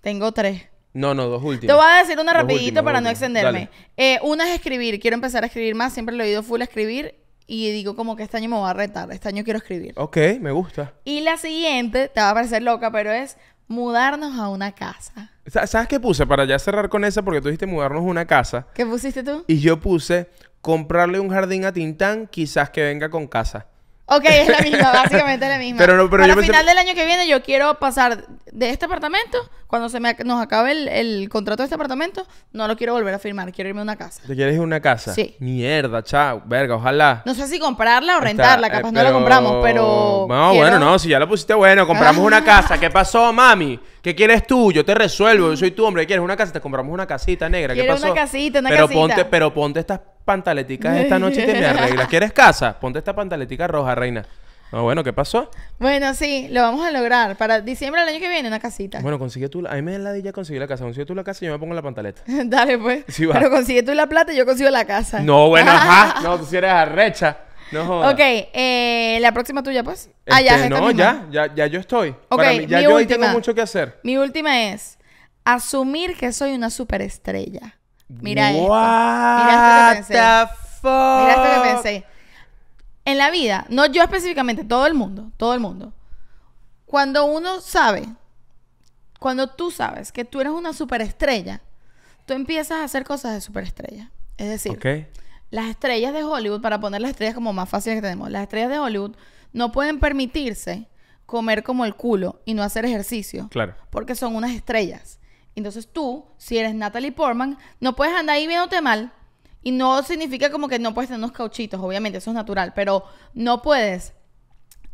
tengo tres. No, no, dos últimas. Te voy a decir una rapidito para no extenderme. Eh, una es escribir. Quiero empezar a escribir más. Siempre lo he oído full a escribir. Y digo como que este año me voy a retar. Este año quiero escribir. Ok, me gusta. Y la siguiente, te va a parecer loca, pero es mudarnos a una casa. ¿Sabes qué puse? Para ya cerrar con esa, porque tú dijiste mudarnos a una casa. ¿Qué pusiste tú? Y yo puse comprarle un jardín a Tintán, quizás que venga con casa. Ok, es la misma, básicamente la misma. Pero no, pero final del año que viene yo quiero pasar de este apartamento, cuando se me, nos acabe el, contrato de este apartamento, no lo quiero volver a firmar, quiero irme a una casa. ¿Te quieres ir a una casa? Sí. Mierda, chao, verga, ojalá. No sé si comprarla o rentarla, eh, capaz no la compramos, pero... No, bueno, no, si ya la pusiste, bueno, compramos una ah. casa. ¿Qué pasó, mami? ¿Qué quieres tú? Yo te resuelvo, yo soy tu hombre. quieres? ¿Una casa? Te compramos una casita negra, ¿qué pasó? una casita, una pero Ponte, pero ponte estas pantaleticas esta noche y te me arreglas. ¿Quieres casa? Ponte esta pantaletica roja, reina. Ah, bueno, ¿qué pasó? Bueno, sí, lo vamos a lograr. Para diciembre del año que viene, una casita. Bueno, consigue tú. La... A mí me da la de ya conseguir la casa. Consigue tú la casa y yo me pongo la pantaleta. Dale, pues. Sí, Pero consigue tú la plata y yo consigo la casa. No, bueno, ajá. No, tú si eres arrecha. No jodas. Ok, eh, la próxima tuya, pues. ah, este, ya, No, ya, ya, yo estoy. Ok, ya yo última. tengo mucho que hacer. Mi última es asumir que soy una superestrella. Mira esto. Mira esto que pensé. The fuck? Mira esto que pensé en la vida, no yo específicamente, todo el mundo, todo el mundo, cuando uno sabe, cuando tú sabes que tú eres una superestrella, tú empiezas a hacer cosas de superestrella. Es decir, las estrellas de Hollywood, para poner las estrellas como más fáciles que tenemos, las estrellas de Hollywood no pueden permitirse comer como el culo y no hacer ejercicio. Claro. Porque son unas estrellas. Entonces tú, si eres Natalie Portman, no puedes andar ahí viéndote mal y no significa como que no puedes tener unos cauchitos, obviamente, eso es natural, pero no puedes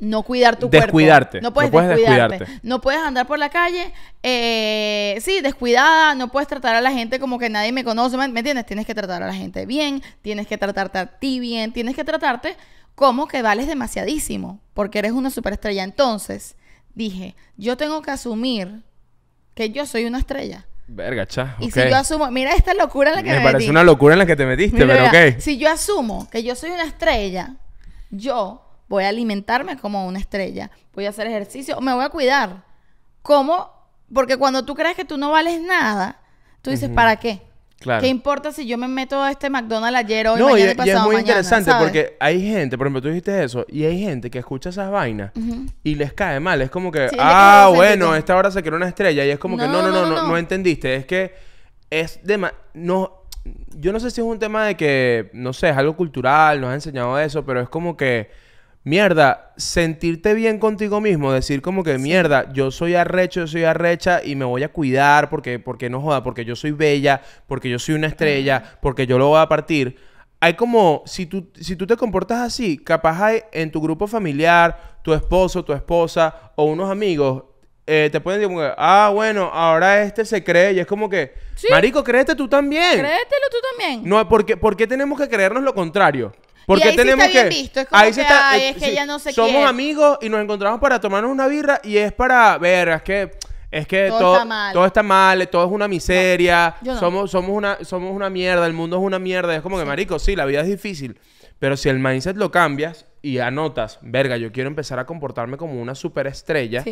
no cuidar tu cuerpo. No puedes, no puedes descuidarte. No puedes andar por la calle, eh, sí, descuidada, no puedes tratar a la gente como que nadie me conoce, ¿me entiendes? Tienes que tratar a la gente bien, tienes que tratarte a ti bien, tienes que tratarte como que vales demasiadísimo, porque eres una superestrella. Entonces, dije, yo tengo que asumir que yo soy una estrella. Verga, chao. Y si yo asumo, mira esta locura en la que me, me parece una locura en la que te metiste, pero Si yo asumo que yo soy una estrella, yo voy a alimentarme como una estrella, voy a hacer ejercicio, me voy a cuidar. ¿Cómo? Porque cuando tú crees que tú no vales nada, tú dices, ¿para qué? ¿Qué importa si yo me meto a este McDonald's ayer, hoy, no, mañana y, y es muy interesante porque hay gente, por ejemplo, tú dijiste eso, y hay gente que escucha esas vainas y les cae mal. Es como que, ah, bueno, esta hora se creó una estrella. Y es como que, no, no, no, no, entendiste. Es que es de... No, yo no sé si es un tema de que, no sé, es algo cultural, nos ha enseñado eso, pero es como que mierda, sentirte bien contigo mismo, decir como que, mierda, yo soy arrecho, yo soy arrecha y me voy a cuidar porque, porque no joda, porque yo soy bella, porque yo soy una estrella, porque yo lo voy a partir. Hay como, si tú, si tú te comportas así, capaz hay en tu grupo familiar, tu esposo, tu esposa o unos amigos, eh, te pueden decir, ah, bueno, ahora este se cree. Y es como que, Marico, créete tú también. Créetelo tú también. No, porque, porque tenemos que creernos lo contrario? Porque tenemos que ahí está, es que ya no sé somos amigos y nos encontramos para tomarnos una birra y es para ver, es que es que todo, todo, está mal. todo, es una miseria, somos somos una somos una mierda, el mundo es una mierda, es como que marico, sí, la vida es difícil, pero si el mindset lo cambias y anotas, verga, yo quiero empezar a comportarme como una superestrella.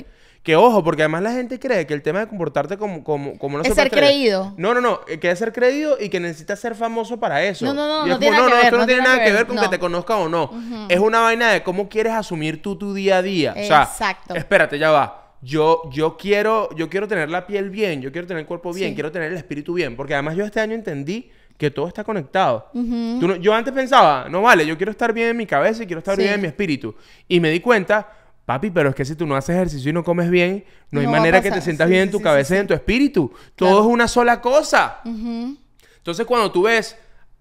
Que ojo, porque además la gente cree que el tema de comportarte como, como, como una es ser creído. No, no, no, eh, que es ser creído y que necesitas ser famoso para eso. No, no, no, no, tiene no, esto no, tiene nada que ver, con que te conozca o no. Es una vaina de cómo quieres asumir tú tu día a día. Exacto. O sea, espérate, ya va. Yo, yo, quiero, yo quiero tener la piel bien, yo quiero tener el cuerpo bien, quiero tener el espíritu bien. Porque además yo este año entendí que todo está conectado. yo antes pensaba, no vale, yo quiero estar bien en mi cabeza y quiero estar bien en mi espíritu. Y me di cuenta, papi, pero es que si tú no haces ejercicio y no comes bien, no, hay manera que te sientas bien en tu cabeza y en tu espíritu. Todo es una sola cosa. Entonces, cuando tú ves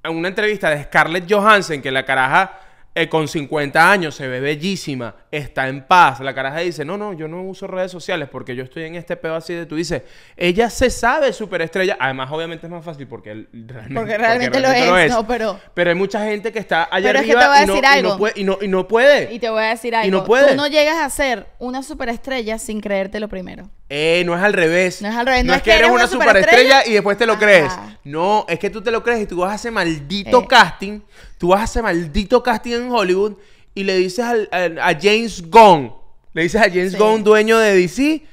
una entrevista de Scarlett Johansson, que la caraja eh, con 50 años se ve bellísima, está en paz. La caraja dice, no, no, yo no uso redes sociales porque yo estoy en este pedo así de tú dices, ella se sabe superestrella. Además, obviamente es más fácil porque realmente, porque realmente, lo, es, No, pero... pero hay mucha gente que está allá pero voy a y, no, y, no, puede, y, te voy a decir algo. Y no puede. Tú no llegas a ser una superestrella sin creértelo primero. Eh, no es al revés. No es al revés. No, es, que eres una, superestrella y después te lo crees. No, es que tú te lo crees y tú vas a hacer maldito eh. casting. Tú vas a hacer maldito casting en Hollywood y le dices al, a, James Gunn, le dices a James Gunn, dueño de DC,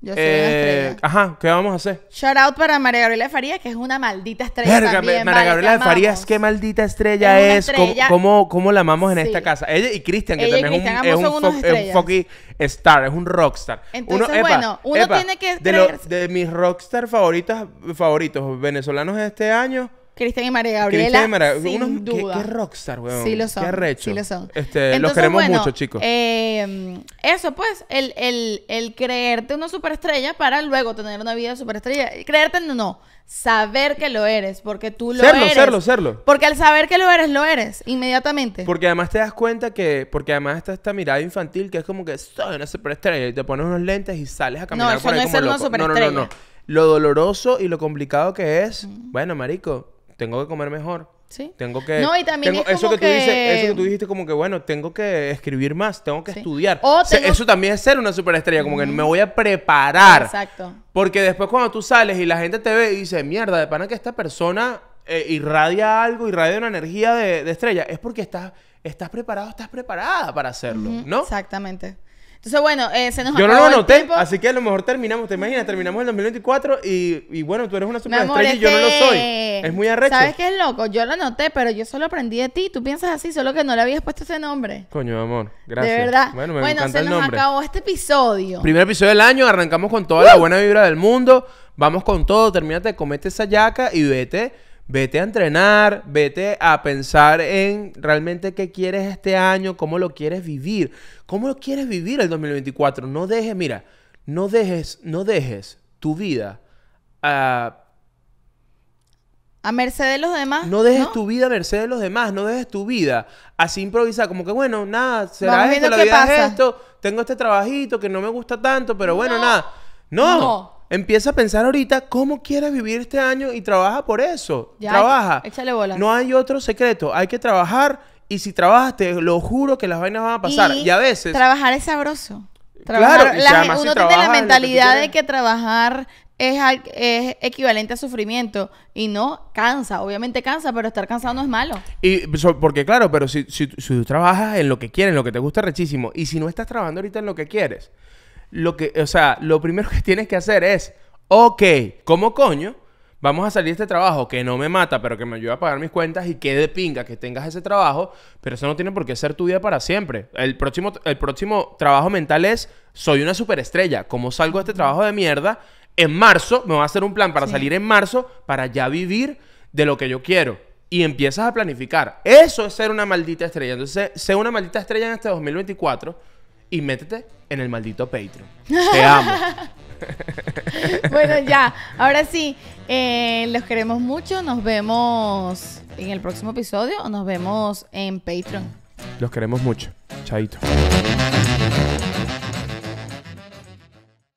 yo soy eh, estrella. Ajá, ¿qué vamos a hacer? Shout out para María Gabriela Farías, que es una maldita estrella. también, María Gabriela Farías, qué maldita estrella es. ¿Cómo, cómo, la amamos en esta casa? Ella y Cristian, que también es, un, es, es un, star, es un rockstar. Entonces, bueno, uno tiene que. De, de mis rockstar favoritas, favoritos venezolanos de este año, Cristian y María Gabriela. Qué, rockstar, weón. Sí lo son. Qué recho Sí lo son. Este, los queremos bueno, mucho, chicos. Em, eso, pues, el, creerte una superestrella para luego tener una vida superestrella. Creerte no saber que lo eres, porque tú lo eres. Serlo, serlo, serlo Porque al saber que lo eres, lo eres, inmediatamente. Porque además te das cuenta que, porque además está esta mirada infantil que es como que soy una superestrella y te pones unos lentes y sales a caminar no, por no es ser Una superestrella no, no, no. Lo doloroso y lo complicado que es, bueno, marico, tengo que comer mejor. Sí. Tengo que. No, y también eso, que, Tú dices, eso que tú dijiste, como que bueno, tengo que escribir más, tengo que estudiar. O Eso también es ser una superestrella, como que me voy a preparar. Exacto. Porque después, cuando tú sales y la gente te ve y dice, mierda, de pana que esta persona eh, irradia algo, irradia una energía de, estrella, es porque estás, estás preparado, estás preparada para hacerlo, ¿no? Exactamente. Entonces, bueno, eh, se nos Yo no lo así que a lo mejor terminamos. Te imaginas, terminamos el 2024 y, y bueno, tú eres una superestrella y yo no lo soy. Es muy arrecho. ¿Sabes qué es loco? Yo lo noté, pero yo solo aprendí de ti. Tú piensas así, solo que no le habías puesto ese nombre. Coño, amor. Gracias. De verdad. Bueno, me bueno se nos acabó este episodio. Primer episodio del año, arrancamos con toda la buena vibra del mundo. Vamos con todo, termínate, comete esa yaca y vete Vete a entrenar, vete a pensar en realmente qué quieres este año, cómo lo quieres vivir, cómo lo quieres vivir el 2024. No dejes, mira, no dejes, no dejes tu vida a... A merced de los demás. No dejes tu vida a merced de los demás, no dejes tu vida así improvisar, como que bueno, nada, será esto, la vida es esto, tengo este trabajito que no me gusta tanto, pero bueno, nada. no. Empieza a pensar ahorita cómo quieres vivir este año y trabaja por eso. trabaja. Échale bolas. No hay otro secreto. Hay que trabajar y si trabajas, te lo juro que las vainas van a pasar. Y, a veces. Trabajar es sabroso. Trabajar, claro, la, uno tiene la mentalidad de que trabajar es, equivalente a sufrimiento y no cansa, obviamente cansa, pero estar cansado no es malo. Y porque claro, pero si, si, si, tú trabajas en lo que quieres, en lo que te gusta rechísimo, y si no estás trabajando ahorita en lo que quieres, lo que, o sea, lo primero que tienes que hacer es, ok, ¿cómo coño? Vamos a salir de este trabajo que no me mata, pero que me ayuda a pagar mis cuentas y que de pinga que tengas ese trabajo, pero eso no tiene por qué ser tu vida para siempre. El próximo, el próximo trabajo mental es, soy una superestrella, ¿cómo salgo de este trabajo de mierda? En marzo, me voy a hacer un plan para salir en marzo, para ya vivir de lo que yo quiero y empiezas a planificar. Eso es ser una maldita estrella. Entonces, sé una maldita estrella en este 2024 y métete en el maldito Patreon. Te amo. bueno, ya, ahora sí, eh, los queremos mucho, nos vemos en el próximo episodio o nos vemos en Patreon. Los queremos mucho. Chaito.